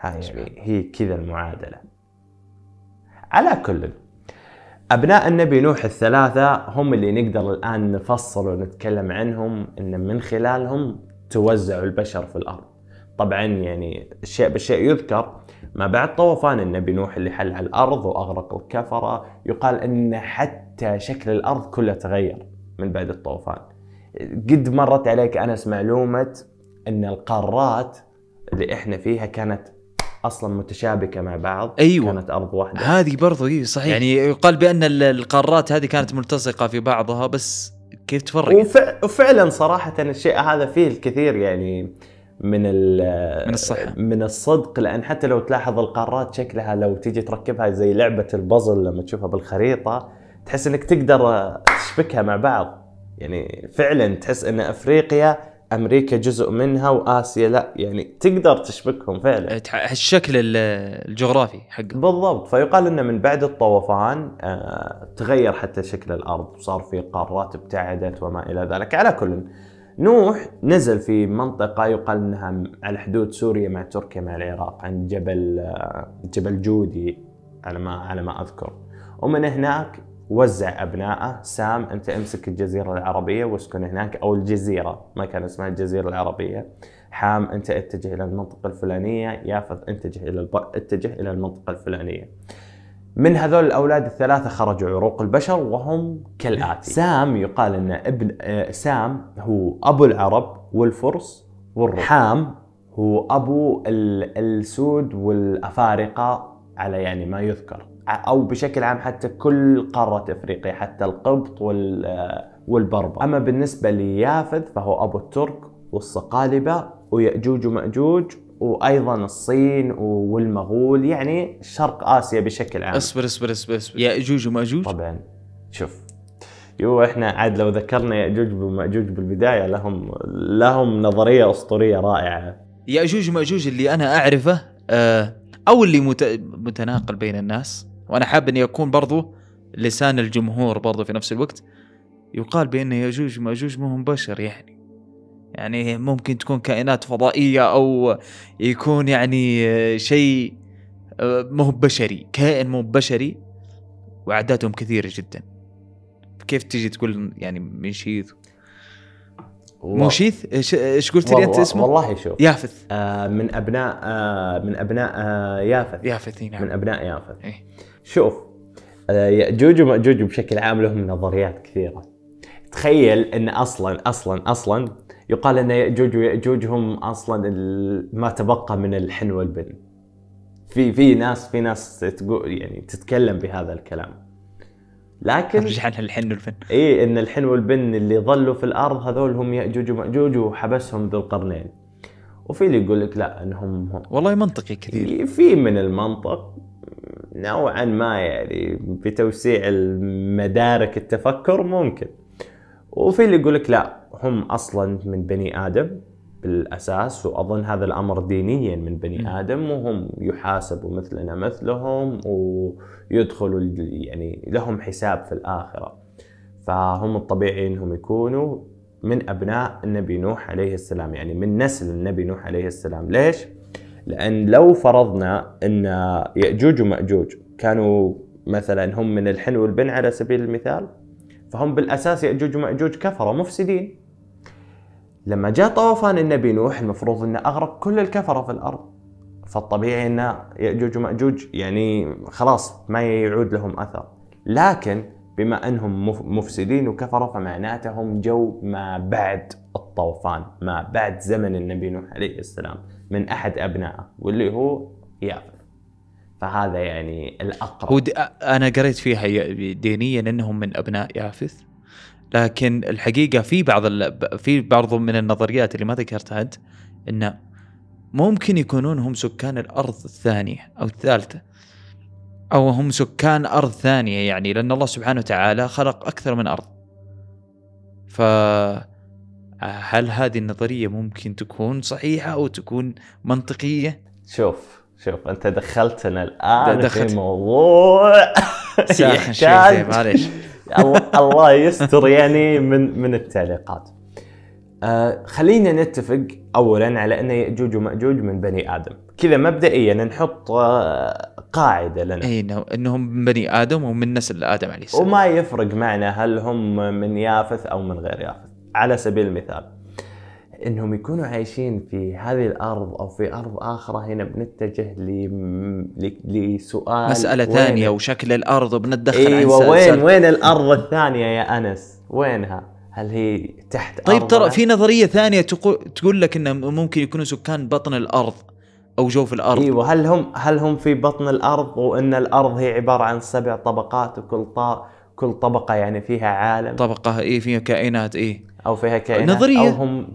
هاي يعني هي كذا المعادلة على كل أبناء النبي نوح الثلاثة هم اللي نقدر الآن نفصل ونتكلم عنهم أن من خلالهم توزعوا البشر في الأرض طبعا يعني الشيء بالشيء يذكر ما بعد طوفان النبي نوح اللي حل على الأرض وأغرق الكفرة يقال أن حتى شكل الأرض كله تغير من بعد الطوفان قد مرت عليك أنس معلومة أن القارات اللي إحنا فيها كانت اصلا متشابكه مع بعض ايوه كانت ارض واحده هذه برضه اي صحيح يعني يقال بان القارات هذه كانت ملتصقه في بعضها بس كيف تفرق وفع وفعلا صراحه الشيء هذا فيه الكثير يعني من من الصحة من الصدق لان حتى لو تلاحظ القارات شكلها لو تيجي تركبها زي لعبه البازل لما تشوفها بالخريطه تحس انك تقدر تشبكها مع بعض يعني فعلا تحس ان افريقيا امريكا جزء منها واسيا لا يعني تقدر تشبكهم فعلا إيه، الشكل الجغرافي حقهم بالضبط فيقال انه من بعد الطوفان آه، تغير حتى شكل الارض وصار في قارات ابتعدت وما الى ذلك على كل نوح نزل في منطقة يقال انها على حدود سوريا مع تركيا مع العراق عند جبل آه، جبل جودي على ما على ما اذكر ومن هناك وزع ابنائه سام انت امسك الجزيره العربيه واسكن هناك او الجزيره ما كان اسمها الجزيره العربيه حام انت اتجه الى المنطقه الفلانيه يافث اتجه الى الب... اتجه الى المنطقه الفلانيه من هذول الاولاد الثلاثه خرجوا عروق البشر وهم كالاتي سام يقال ان ابن آه، سام هو ابو العرب والفرس والروم حام هو ابو السود والافارقه على يعني ما يذكر او بشكل عام حتى كل قاره افريقيا حتى القبط والبربر اما بالنسبه ليافذ فهو ابو الترك والصقالبه وياجوج وماجوج وايضا الصين والمغول يعني شرق اسيا بشكل عام اصبر اصبر اصبر, أصبر. ياجوج وماجوج طبعا شوف يو احنا عاد لو ذكرنا ياجوج وماجوج بالبدايه لهم لهم نظريه اسطوريه رائعه ياجوج وماجوج اللي انا اعرفه آه، او اللي متناقل بين الناس وانا حاب اني اكون برضو لسان الجمهور برضو في نفس الوقت يقال بان ياجوج ماجوج ما هم بشر يعني يعني ممكن تكون كائنات فضائيه او يكون يعني شيء آه، مو بشري كائن مو بشري واعدادهم كثيره جدا كيف تجي تقول يعني من شيث مو شيث ايش قلت لي انت اسمه؟ والله شوف يافث آه من ابناء آه من ابناء آه يافث يافث نعم من ابناء يافث إيه؟ شوف يأجوج آه، ومأجوج بشكل عام لهم نظريات كثيرة تخيل ان اصلا اصلا اصلا يقال ان يأجوج ويأجوج هم اصلا ما تبقى من الحن والبن في في ناس في ناس تقول يعني تتكلم بهذا الكلام لكن رجع الحن والبن اي ان الحن والبن اللي ظلوا في الارض هذول هم ياجوج وماجوج وحبسهم ذو القرنين وفي اللي يقول لك لا انهم والله منطقي كثير في من المنطق نوعا ما يعني بتوسيع مدارك التفكر ممكن وفي اللي يقول لك لا هم اصلا من بني ادم بالاساس واظن هذا الامر دينيا من بني ادم وهم يحاسبوا مثلنا مثلهم ويدخلوا يعني لهم حساب في الاخره فهم الطبيعي انهم يكونوا من ابناء النبي نوح عليه السلام يعني من نسل النبي نوح عليه السلام ليش؟ لان لو فرضنا ان ياجوج وماجوج كانوا مثلا هم من الحن والبن على سبيل المثال فهم بالاساس ياجوج وماجوج كفره مفسدين لما جاء طوفان النبي نوح المفروض انه اغرق كل الكفره في الارض فالطبيعي ان ياجوج وماجوج يعني خلاص ما يعود لهم اثر لكن بما انهم مفسدين وكفره فمعناته هم جو ما بعد الطوفان ما بعد زمن النبي نوح عليه السلام من احد ابنائه واللي هو يافث فهذا يعني الاقرب هو انا قريت فيها دينيا انهم من ابناء يافث لكن الحقيقه في بعض ال... في بعض من النظريات اللي ما ذكرتها انت انه ممكن يكونون هم سكان الارض الثانيه او الثالثه او هم سكان ارض ثانيه يعني لان الله سبحانه وتعالى خلق اكثر من ارض ف هل هذه النظريه ممكن تكون صحيحه او تكون منطقيه؟ شوف شوف انت دخلتنا الان دخلت. في موضوع ساخن شوي معليش الله يستر يعني من من التعليقات. آه خلينا نتفق اولا على ان ياجوج وماجوج من بني ادم، كذا مبدئيا نحط آه قاعده لنا. اي انهم من بني ادم ومن نسل ادم عليه السلام. وما يفرق معنا هل هم من يافث او من غير يافث. على سبيل المثال انهم يكونوا عايشين في هذه الارض او في ارض اخرى هنا بنتجه ل... لسؤال مساله ثانيه وشكل الارض بنتدخل ايوه عن وين سأل... وين الارض الثانيه يا انس؟ وينها؟ هل هي تحت طيب ترى في نظريه ثانيه تقول تقول لك انه ممكن يكونوا سكان بطن الارض او جوف الارض ايوه هل هم هل هم في بطن الارض وان الارض هي عباره عن سبع طبقات وكل طا... كل طبقه يعني فيها عالم طبقه اي فيها كائنات اي او فيها كائنات نظريه او هم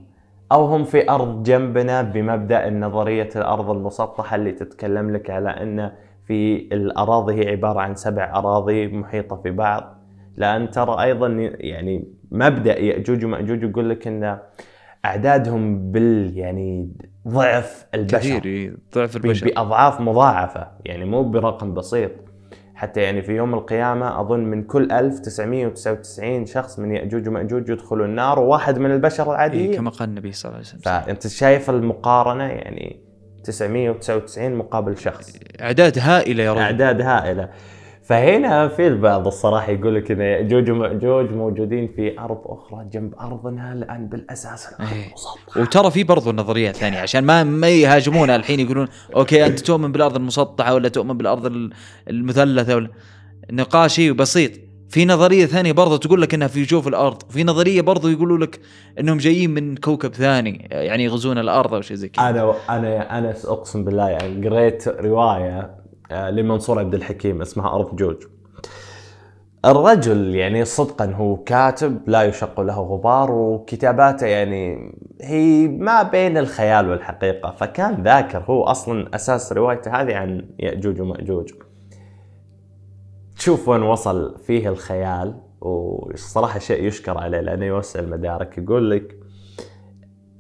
او هم في ارض جنبنا بمبدا النظريه الارض المسطحه اللي تتكلم لك على ان في الاراضي هي عباره عن سبع اراضي محيطه في بعض لان ترى ايضا يعني مبدا ياجوج وماجوج يقول لك ان اعدادهم بال يعني ضعف البشر كثير إيه، ضعف البشر باضعاف مضاعفه يعني مو برقم بسيط حتى يعني في يوم القيامة أظن من كل 1999 شخص من يأجوج ومأجوج يدخلوا النار وواحد من البشر العادي إيه كما قال النبي صلى الله عليه وسلم فأنت شايف المقارنة يعني 999 مقابل شخص إيه، أعداد هائلة يا رجل أعداد هائلة فهنا في البعض الصراحه يقول لك ان جوج جوج موجودين في ارض اخرى جنب ارضنا الان بالاساس إيه. الارض ايه. مسطحه وترى في برضو نظريه ثانيه عشان ما ما يهاجمونا الحين يقولون اوكي انت تؤمن بالارض المسطحه ولا تؤمن بالارض المثلثه ولا نقاشي بسيط في نظريه ثانيه برضه تقول لك انها في جوف الارض في نظريه برضه يقولوا لك انهم جايين من كوكب ثاني يعني يغزون الارض او شيء زي كذا انا انا انا اقسم بالله يعني قريت روايه آه، لمنصور عبد الحكيم اسمها أرض جوج الرجل يعني صدقا هو كاتب لا يشق له غبار وكتاباته يعني هي ما بين الخيال والحقيقة فكان ذاكر هو أصلا أساس روايته هذه عن يأجوج ومأجوج تشوف وين وصل فيه الخيال والصراحة شيء يشكر عليه لأنه يوسع المدارك يقول لك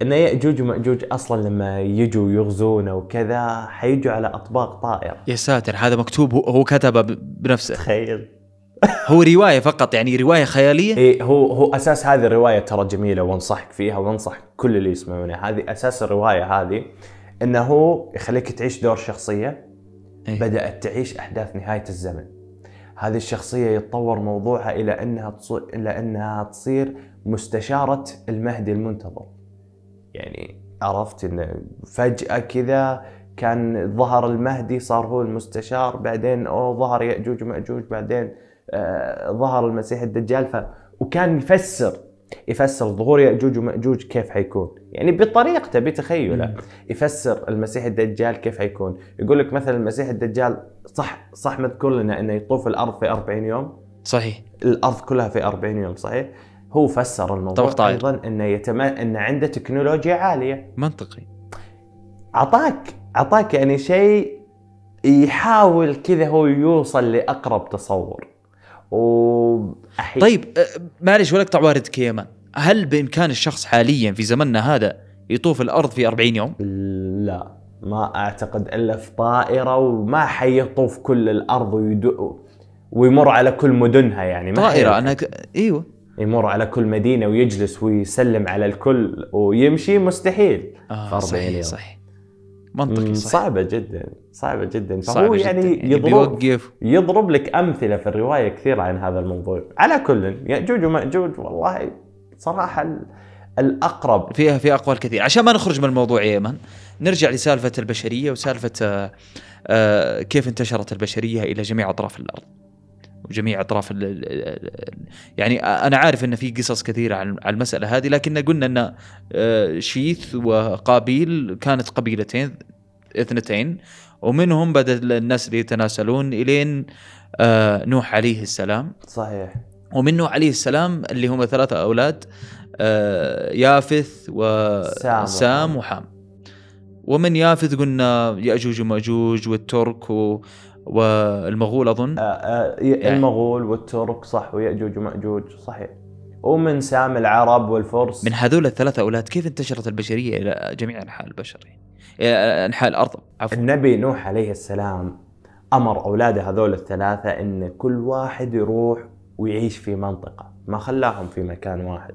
ان ياجوج وماجوج اصلا لما يجوا يغزونا وكذا حيجوا على اطباق طائر يا ساتر هذا مكتوب هو كتبه بنفسه تخيل هو روايه فقط يعني روايه خياليه اي هو هو اساس هذه الروايه ترى جميله وانصحك فيها وانصح كل اللي يسمعونها هذه اساس الروايه هذه انه هو يخليك تعيش دور شخصيه إيه؟ بدات تعيش احداث نهايه الزمن هذه الشخصيه يتطور موضوعها الى انها تصير الى انها تصير مستشاره المهدي المنتظر يعني عرفت انه فجأة كذا كان ظهر المهدي صار هو المستشار بعدين أو ظهر يأجوج ومأجوج بعدين آه ظهر المسيح الدجال ف وكان يفسر يفسر ظهور يأجوج ومأجوج كيف حيكون يعني بطريقته بتخيله يفسر المسيح الدجال كيف حيكون يقول لك مثلا المسيح الدجال صح صح مذكور لنا انه يطوف الارض في 40 يوم صحيح الارض كلها في 40 يوم صحيح هو فسر الموضوع طبق ايضا انه يتم ان عنده تكنولوجيا عاليه منطقي اعطاك اعطاك يعني شيء يحاول كذا هو يوصل لاقرب تصور و أحي... طيب أه، معلش ولا اقطع واردك يا من هل بامكان الشخص حاليا في زمننا هذا يطوف الارض في 40 يوم؟ لا ما اعتقد الا في طائره وما حيطوف كل الارض ويدو ويمر على كل مدنها يعني ما طائره حيطوف. انا ك... ايوه يمر على كل مدينه ويجلس ويسلم على الكل ويمشي مستحيل آه صحيح يوم. صحيح منطقي صحيح صعبه جدا صعبه جدا فهو صعبة يعني, جداً. يعني يضرب بيوقف. يضرب لك امثله في الروايه كثيره عن هذا الموضوع على كل ياجوج يعني وماجوج والله صراحه الاقرب فيها في اقوال كثير عشان ما نخرج من الموضوع يا ايمن نرجع لسالفه البشريه وسالفه آه، آه، كيف انتشرت البشريه الى جميع اطراف الارض وجميع اطراف ال يعني انا عارف ان في قصص كثيره عن المساله هذه لكن قلنا ان آه، شيث وقابيل كانت قبيلتين اثنتين ومنهم بدا الناس اللي يتناسلون الين آه، نوح عليه السلام صحيح ومن نوح عليه السلام اللي هم ثلاثه اولاد آه، يافث وسام وحام ومن يافث قلنا ياجوج وماجوج والترك و... والمغول اظن آه, آه، يعني المغول والترك صح ويأجوج ومأجوج صحيح ومن سام العرب والفرس من هذول الثلاثة أولاد كيف انتشرت البشرية إلى جميع أنحاء البشر إلى أنحاء الأرض عفوا النبي نوح عليه السلام أمر أولاده هذول الثلاثة أن كل واحد يروح ويعيش في منطقة ما خلاهم في مكان واحد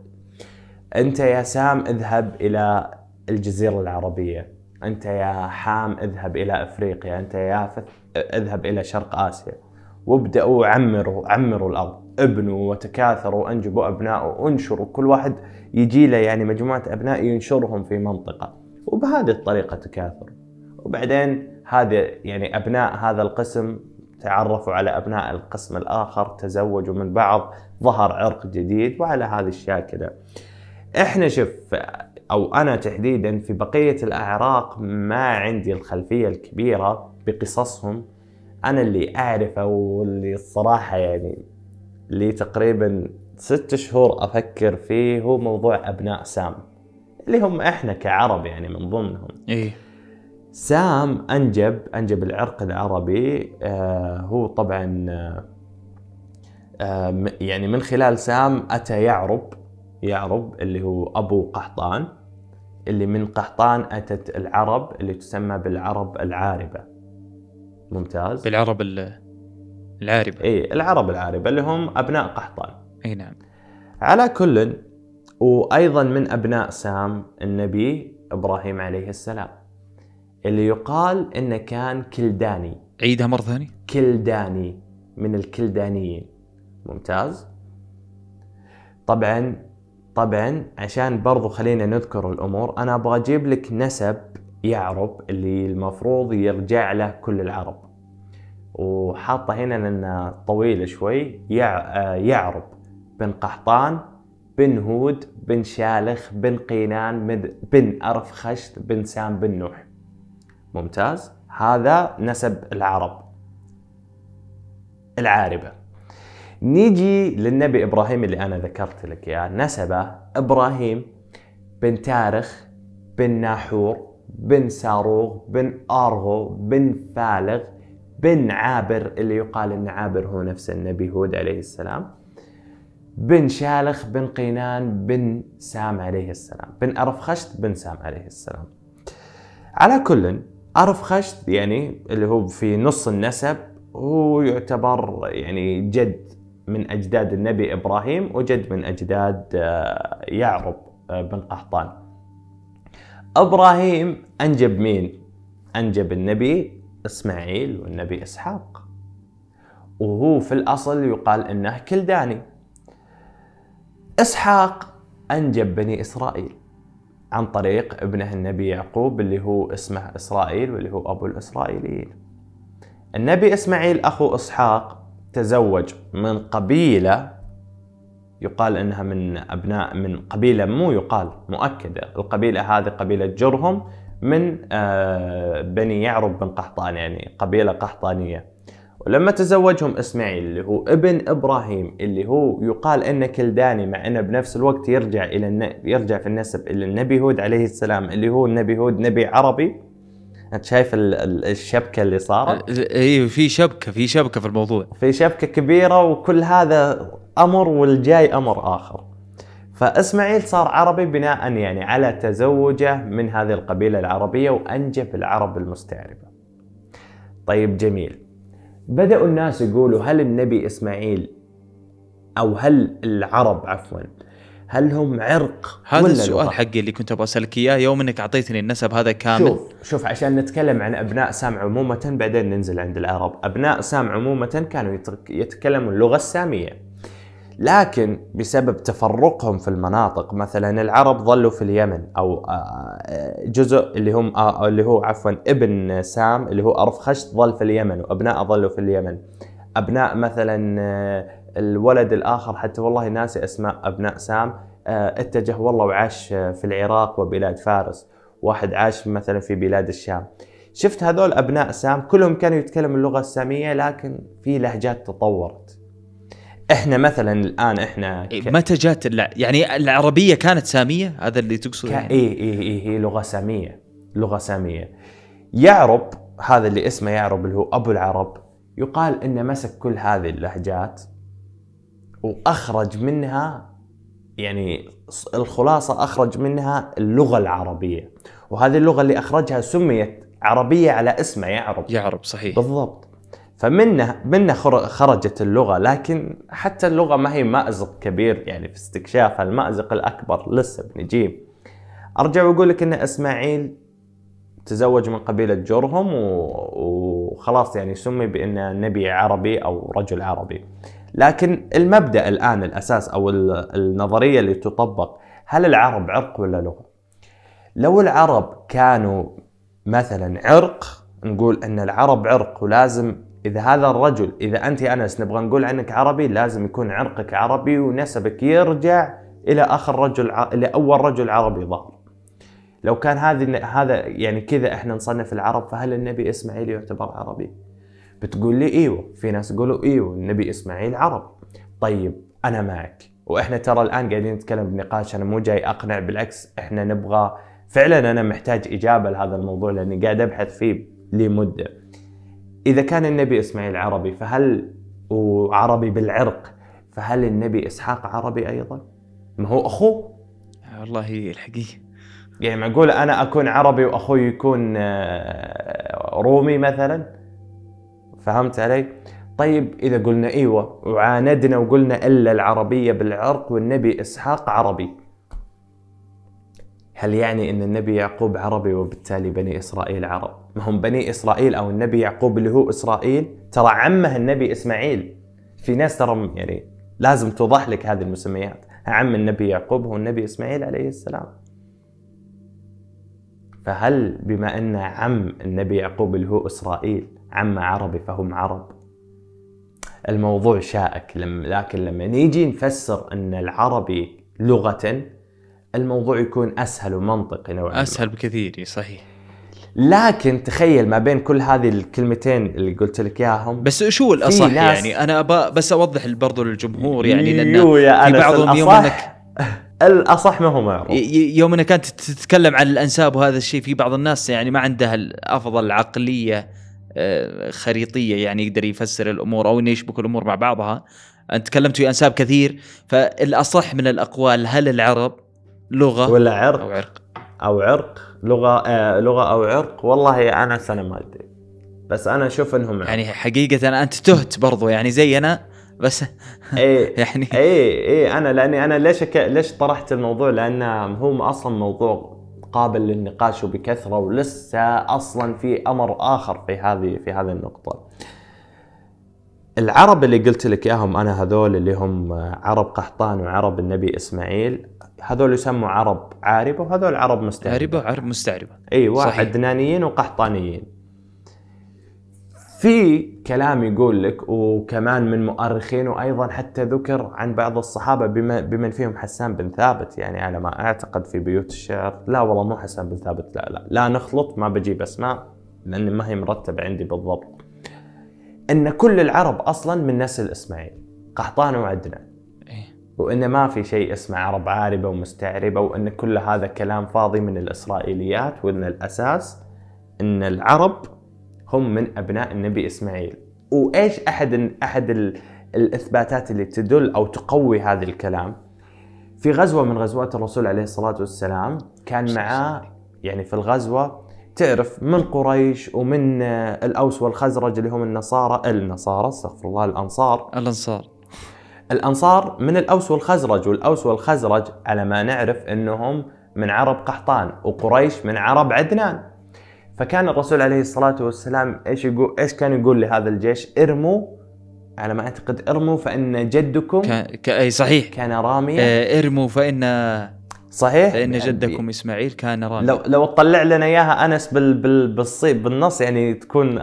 أنت يا سام اذهب إلى الجزيرة العربية أنت يا حام اذهب إلى أفريقيا أنت يا يافث اذهب الى شرق اسيا وابداوا عمروا عمروا الارض ابنوا وتكاثروا وانجبوا ابناء وانشروا كل واحد يجي له يعني مجموعه ابناء ينشرهم في منطقه وبهذه الطريقه تكاثروا وبعدين هذا يعني ابناء هذا القسم تعرفوا على ابناء القسم الاخر تزوجوا من بعض ظهر عرق جديد وعلى هذه الشاكله احنا شوف او انا تحديدا في بقيه الاعراق ما عندي الخلفيه الكبيره بقصصهم انا اللي اعرفه واللي الصراحه يعني لي تقريبا ست شهور افكر فيه هو موضوع ابناء سام اللي هم احنا كعرب يعني من ضمنهم ايه سام انجب انجب العرق العربي آه هو طبعا آه يعني من خلال سام اتى يعرب يعرب اللي هو ابو قحطان اللي من قحطان اتت العرب اللي تسمى بالعرب العاربه ممتاز بالعرب العاربه اي العرب العاربه اللي هم ابناء قحطان اي نعم على كل وايضا من ابناء سام النبي ابراهيم عليه السلام اللي يقال انه كان كلداني عيدها مره ثانيه كلداني من الكلدانيين ممتاز طبعا طبعا عشان برضو خلينا نذكر الامور انا ابغى اجيب لك نسب يعرب اللي المفروض يرجع له كل العرب وحاطه هنا لأنه طويلة شوي آه، يعرب بن قحطان بن هود بن شالخ بن قينان بن أرفخشت بن سام بن نوح ممتاز هذا نسب العرب العاربة نيجي للنبي إبراهيم اللي أنا ذكرت لك إياه نسبه إبراهيم بن تارخ بن ناحور بن ساروغ بن آرغو بن فالغ بن عابر اللي يقال أن عابر هو نفس النبي هود عليه السلام بن شالخ بن قينان بن سام عليه السلام بن أرفخشت بن سام عليه السلام على كل أرفخشت يعني اللي هو في نص النسب هو يعتبر يعني جد من أجداد النبي إبراهيم وجد من أجداد آه، يعرب آه، بن قحطان ابراهيم انجب مين؟ انجب النبي اسماعيل والنبي اسحاق. وهو في الاصل يقال انه كلداني. اسحاق انجب بني اسرائيل عن طريق ابنه النبي يعقوب اللي هو اسمه اسرائيل واللي هو ابو الاسرائيليين. النبي اسماعيل اخو اسحاق تزوج من قبيله يقال انها من ابناء من قبيله مو يقال مؤكده، القبيله هذه قبيله جرهم من آه، بني يعرب بن قحطان يعني قبيله قحطانيه. ولما تزوجهم اسماعيل اللي هو ابن ابراهيم اللي هو يقال انه كلداني مع انه بنفس الوقت يرجع الى يرجع في النسب الى النبي هود عليه السلام اللي هو النبي هود نبي عربي انت شايف الشبكه اللي صارت؟ اي في شبكه في شبكه في الموضوع في شبكه كبيره وكل هذا امر والجاي امر اخر فاسماعيل صار عربي بناء يعني على تزوجه من هذه القبيله العربيه وانجب العرب المستعربه طيب جميل بدأوا الناس يقولوا هل النبي إسماعيل أو هل العرب عفوا هل هم عرق هذا ولا السؤال لغة؟ حقي اللي كنت ابغى اسالك اياه يوم انك اعطيتني النسب هذا كامل شوف شوف عشان نتكلم عن ابناء سام عموما بعدين ننزل عند العرب ابناء سام عموما كانوا يتكلموا اللغه الساميه لكن بسبب تفرقهم في المناطق مثلا العرب ظلوا في اليمن او آه، آه، جزء اللي هم آه، اللي هو عفوا ابن سام اللي هو ارفخشت ظل في اليمن وابناءه ظلوا في اليمن ابناء مثلا الولد الاخر حتى والله ناسي اسماء ابناء سام اتجه والله وعاش في العراق وبلاد فارس واحد عاش مثلا في بلاد الشام شفت هذول ابناء سام كلهم كانوا يتكلموا اللغه الساميه لكن في لهجات تطورت احنا مثلا الان احنا إيه، ك... متى جات اللع... يعني العربيه كانت ساميه هذا اللي تقصد ك... يعني اي اي اي هي لغه ساميه لغه ساميه يعرب هذا اللي اسمه يعرب اللي هو ابو العرب يقال انه مسك كل هذه اللهجات واخرج منها يعني الخلاصه اخرج منها اللغه العربيه وهذه اللغه اللي اخرجها سميت عربيه على اسمه يعرب يعرب صحيح بالضبط فمنه منه خرجت اللغة لكن حتى اللغة ما هي مأزق كبير يعني في استكشافها المأزق الأكبر لسه بنجيب أرجع وأقول لك أن إسماعيل تزوج من قبيلة جرهم وخلاص يعني سمي بأنه نبي عربي أو رجل عربي لكن المبدأ الآن الأساس أو النظرية اللي تطبق هل العرب عرق ولا لغة؟ لو العرب كانوا مثلا عرق نقول أن العرب عرق ولازم اذا هذا الرجل اذا انت يا انس نبغى نقول عنك عربي لازم يكون عرقك عربي ونسبك يرجع الى اخر رجل ع... الى اول رجل عربي ظهر لو كان هذه هذا يعني كذا احنا نصنف العرب فهل النبي اسماعيل يعتبر عربي بتقول لي ايوه في ناس يقولوا ايوه النبي اسماعيل عرب طيب انا معك واحنا ترى الان قاعدين نتكلم بنقاش انا مو جاي اقنع بالعكس احنا نبغى فعلا انا محتاج اجابه لهذا الموضوع لاني قاعد ابحث فيه لمده إذا كان النبي إسماعيل عربي فهل وعربي بالعرق فهل النبي إسحاق عربي أيضا؟ ما هو أخوه والله الحقيقة يعني معقول أنا أكون عربي وأخوي يكون آه، رومي مثلا فهمت علي؟ طيب إذا قلنا إيوة وعاندنا وقلنا إلا العربية بالعرق والنبي إسحاق عربي هل يعني أن النبي يعقوب عربي وبالتالي بني إسرائيل عرب؟ ما هم بني إسرائيل أو النبي يعقوب اللي هو إسرائيل ترى عمه النبي إسماعيل في ناس ترى يعني لازم توضح لك هذه المسميات عم النبي يعقوب هو النبي إسماعيل عليه السلام فهل بما أن عم النبي يعقوب اللي هو إسرائيل عم عربي فهم عرب الموضوع شائك لكن لما نيجي نفسر أن العربي لغة الموضوع يكون أسهل ومنطقي نوعا أسهل بكثير صحيح لكن تخيل ما بين كل هذه الكلمتين اللي قلت لك اياهم بس شو الاصح يعني انا بس اوضح برضو للجمهور يعني لان في بعضهم يوم انك الاصح ما هو معروف يوم انك انت تتكلم عن الانساب وهذا الشيء في بعض الناس يعني ما عندها الافضل عقليه آه، خريطيه يعني يقدر يفسر الامور او انه يشبك الامور مع بعضها انت تكلمت في انساب كثير فالاصح من الاقوال هل العرب لغه ولا عرق او عرق او عرق لغه آه لغه او عرق والله انا سنه ما ادري بس انا اشوف انهم عرق. يعني حقيقه أنا انت تهت برضو يعني زي انا بس ايه يعني اي اي انا لاني انا ليش أك... ليش طرحت الموضوع لانه هو اصلا موضوع قابل للنقاش وبكثره ولسه اصلا في امر اخر في هذه في هذه النقطه. العرب اللي قلت لك اياهم انا هذول اللي هم عرب قحطان وعرب النبي اسماعيل هذول يسموا عرب عاربه وهذول عرب مستعربه عاربه وعرب مستعربه اي واحد نانيين وقحطانيين في كلام يقول لك وكمان من مؤرخين وايضا حتى ذكر عن بعض الصحابه بما بمن فيهم حسان بن ثابت يعني على ما اعتقد في بيوت الشعر لا والله مو حسان بن ثابت لا لا لا نخلط ما بجيب اسماء لان ما هي مرتبه عندي بالضبط ان كل العرب اصلا من نسل اسماعيل قحطان وعدنان وانه ما في شيء اسمه عرب عاربه ومستعربه وان كل هذا كلام فاضي من الاسرائيليات وان الاساس ان العرب هم من ابناء النبي اسماعيل وايش احد احد الاثباتات اللي تدل او تقوي هذا الكلام في غزوه من غزوات الرسول عليه الصلاه والسلام كان معاه يعني في الغزوه تعرف من قريش ومن الاوس والخزرج اللي هم النصارى النصارى استغفر الله الانصار الانصار الأنصار من الأوس والخزرج والأوس والخزرج على ما نعرف أنهم من عرب قحطان وقريش من عرب عدنان فكان الرسول عليه الصلاة والسلام إيش, يقول إيش كان يقول لهذا الجيش ارموا على ما أعتقد ارموا فإن جدكم كان صحيح كان راميا آه، ارموا فإن صحيح لان يعني جدكم اسماعيل كان رامي لو لو تطلع لنا اياها انس بال بال بالصيب بالنص يعني تكون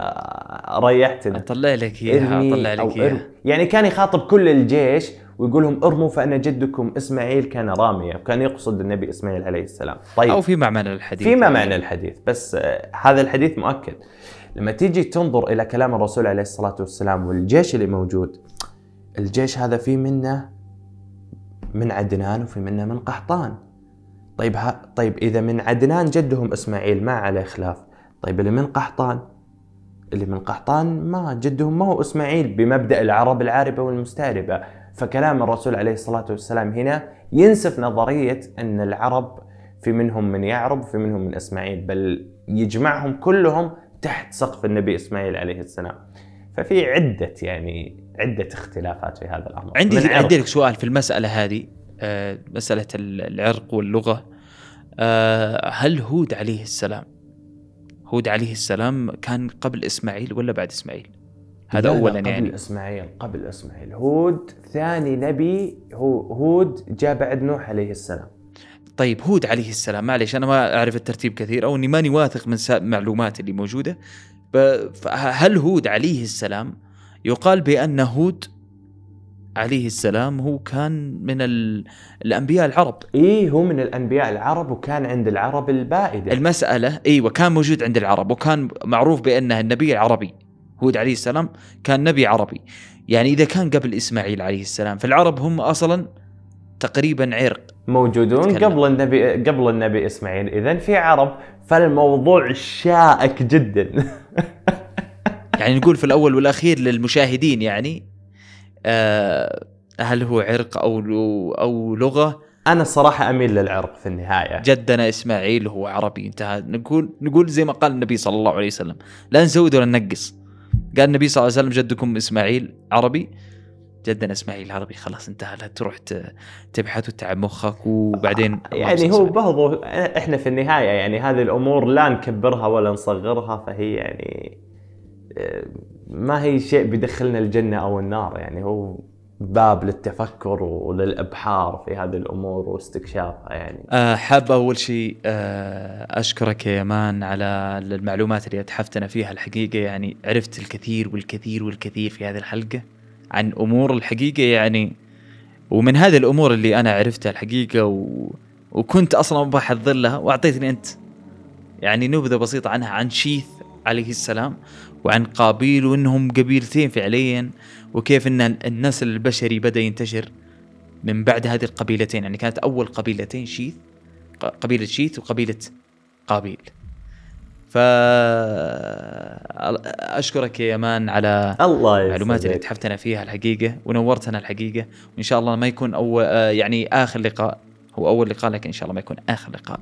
ريحتنا اطلع لك اياها اطلع لك اياها يعني كان يخاطب كل الجيش ويقول لهم ارموا فان جدكم اسماعيل كان راميا وكان يقصد النبي اسماعيل عليه السلام طيب او فيما معنى الحديث فيما معنى الحديث بس آه، هذا الحديث مؤكد لما تيجي تنظر الى كلام الرسول عليه الصلاه والسلام والجيش اللي موجود الجيش هذا فيه منه من عدنان وفي منه من قحطان طيب ها طيب اذا من عدنان جدهم اسماعيل ما عليه خلاف طيب اللي من قحطان اللي من قحطان ما جدهم ما هو اسماعيل بمبدا العرب العاربه والمستعربه فكلام الرسول عليه الصلاه والسلام هنا ينسف نظريه ان العرب في منهم من يعرب في منهم من اسماعيل بل يجمعهم كلهم تحت سقف النبي اسماعيل عليه السلام ففي عده يعني عده اختلافات في هذا الامر عندي عندي لك سؤال في المساله هذه آه، مسألة العرق واللغة آه، هل هود عليه السلام هود عليه السلام كان قبل إسماعيل ولا بعد إسماعيل هذا أولا قبل يعني قبل إسماعيل قبل إسماعيل هود ثاني نبي هو هود جاء بعد نوح عليه السلام طيب هود عليه السلام معليش أنا ما أعرف الترتيب كثير أو أني ماني واثق من المعلومات اللي موجودة فهل هود عليه السلام يقال بأن هود عليه السلام هو كان من الانبياء العرب اي هو من الانبياء العرب وكان عند العرب البائده المساله ايوه كان موجود عند العرب وكان معروف بانه النبي العربي هود عليه السلام كان نبي عربي يعني اذا كان قبل اسماعيل عليه السلام فالعرب هم اصلا تقريبا عرق موجودون تتكلم. قبل النبي قبل النبي اسماعيل اذا في عرب فالموضوع شائك جدا يعني نقول في الاول والاخير للمشاهدين يعني آه، هل هو عرق او او لغه انا الصراحه اميل للعرق في النهايه جدنا اسماعيل هو عربي انتهى نقول نقول زي ما قال النبي صلى الله عليه وسلم لا نزود ولا ننقص قال النبي صلى الله عليه وسلم جدكم اسماعيل عربي جدنا اسماعيل عربي خلاص انتهى لا تروح تبحث وتعب مخك وبعدين آه، يعني هو برضو احنا في النهايه يعني هذه الامور لا نكبرها ولا نصغرها فهي يعني آه، ما هي شيء بيدخلنا الجنه او النار يعني هو باب للتفكر وللابحار في هذه الامور واستكشافها يعني. آه، حاب اول شيء آه، اشكرك يا يمان على المعلومات اللي اتحفتنا فيها الحقيقه يعني عرفت الكثير والكثير والكثير في هذه الحلقه عن امور الحقيقه يعني ومن هذه الامور اللي انا عرفتها الحقيقه و... وكنت اصلا بحضر لها واعطيتني انت يعني نبذه بسيطه عنها عن شيث عليه السلام وعن قابيل وانهم قبيلتين فعليا وكيف ان النسل البشري بدا ينتشر من بعد هذه القبيلتين يعني كانت اول قبيلتين شيث قبيله شيث وقبيله قابيل ف اشكرك يا مان على الله المعلومات اللي تحفتنا فيها الحقيقه ونورتنا الحقيقه وان شاء الله ما يكون اول آه، يعني اخر لقاء هو اول لقاء لكن ان شاء الله ما يكون اخر لقاء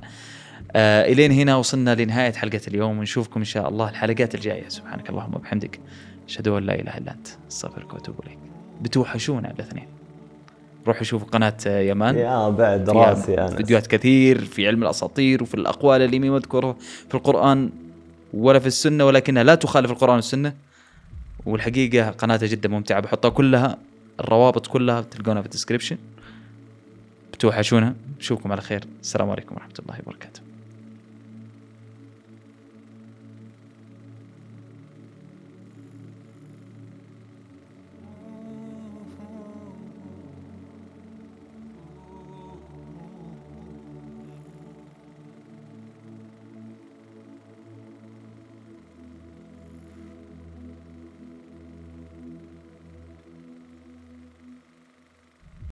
آه الين هنا وصلنا لنهايه حلقه اليوم ونشوفكم ان شاء الله الحلقات الجايه سبحانك اللهم وبحمدك اشهد ان لا اله الا انت استغفرك واتوب اليك بتوحشونا الاثنين روحوا شوفوا قناة يمان يا بعد راسي أنا فيديوهات كثير في علم الأساطير وفي الأقوال اللي مذكورة في القرآن ولا في السنة ولكنها لا تخالف القرآن والسنة والحقيقة قناته جدا ممتعة بحطها كلها الروابط كلها تلقونها في الديسكربشن بتوحشونا نشوفكم على خير السلام عليكم ورحمة الله وبركاته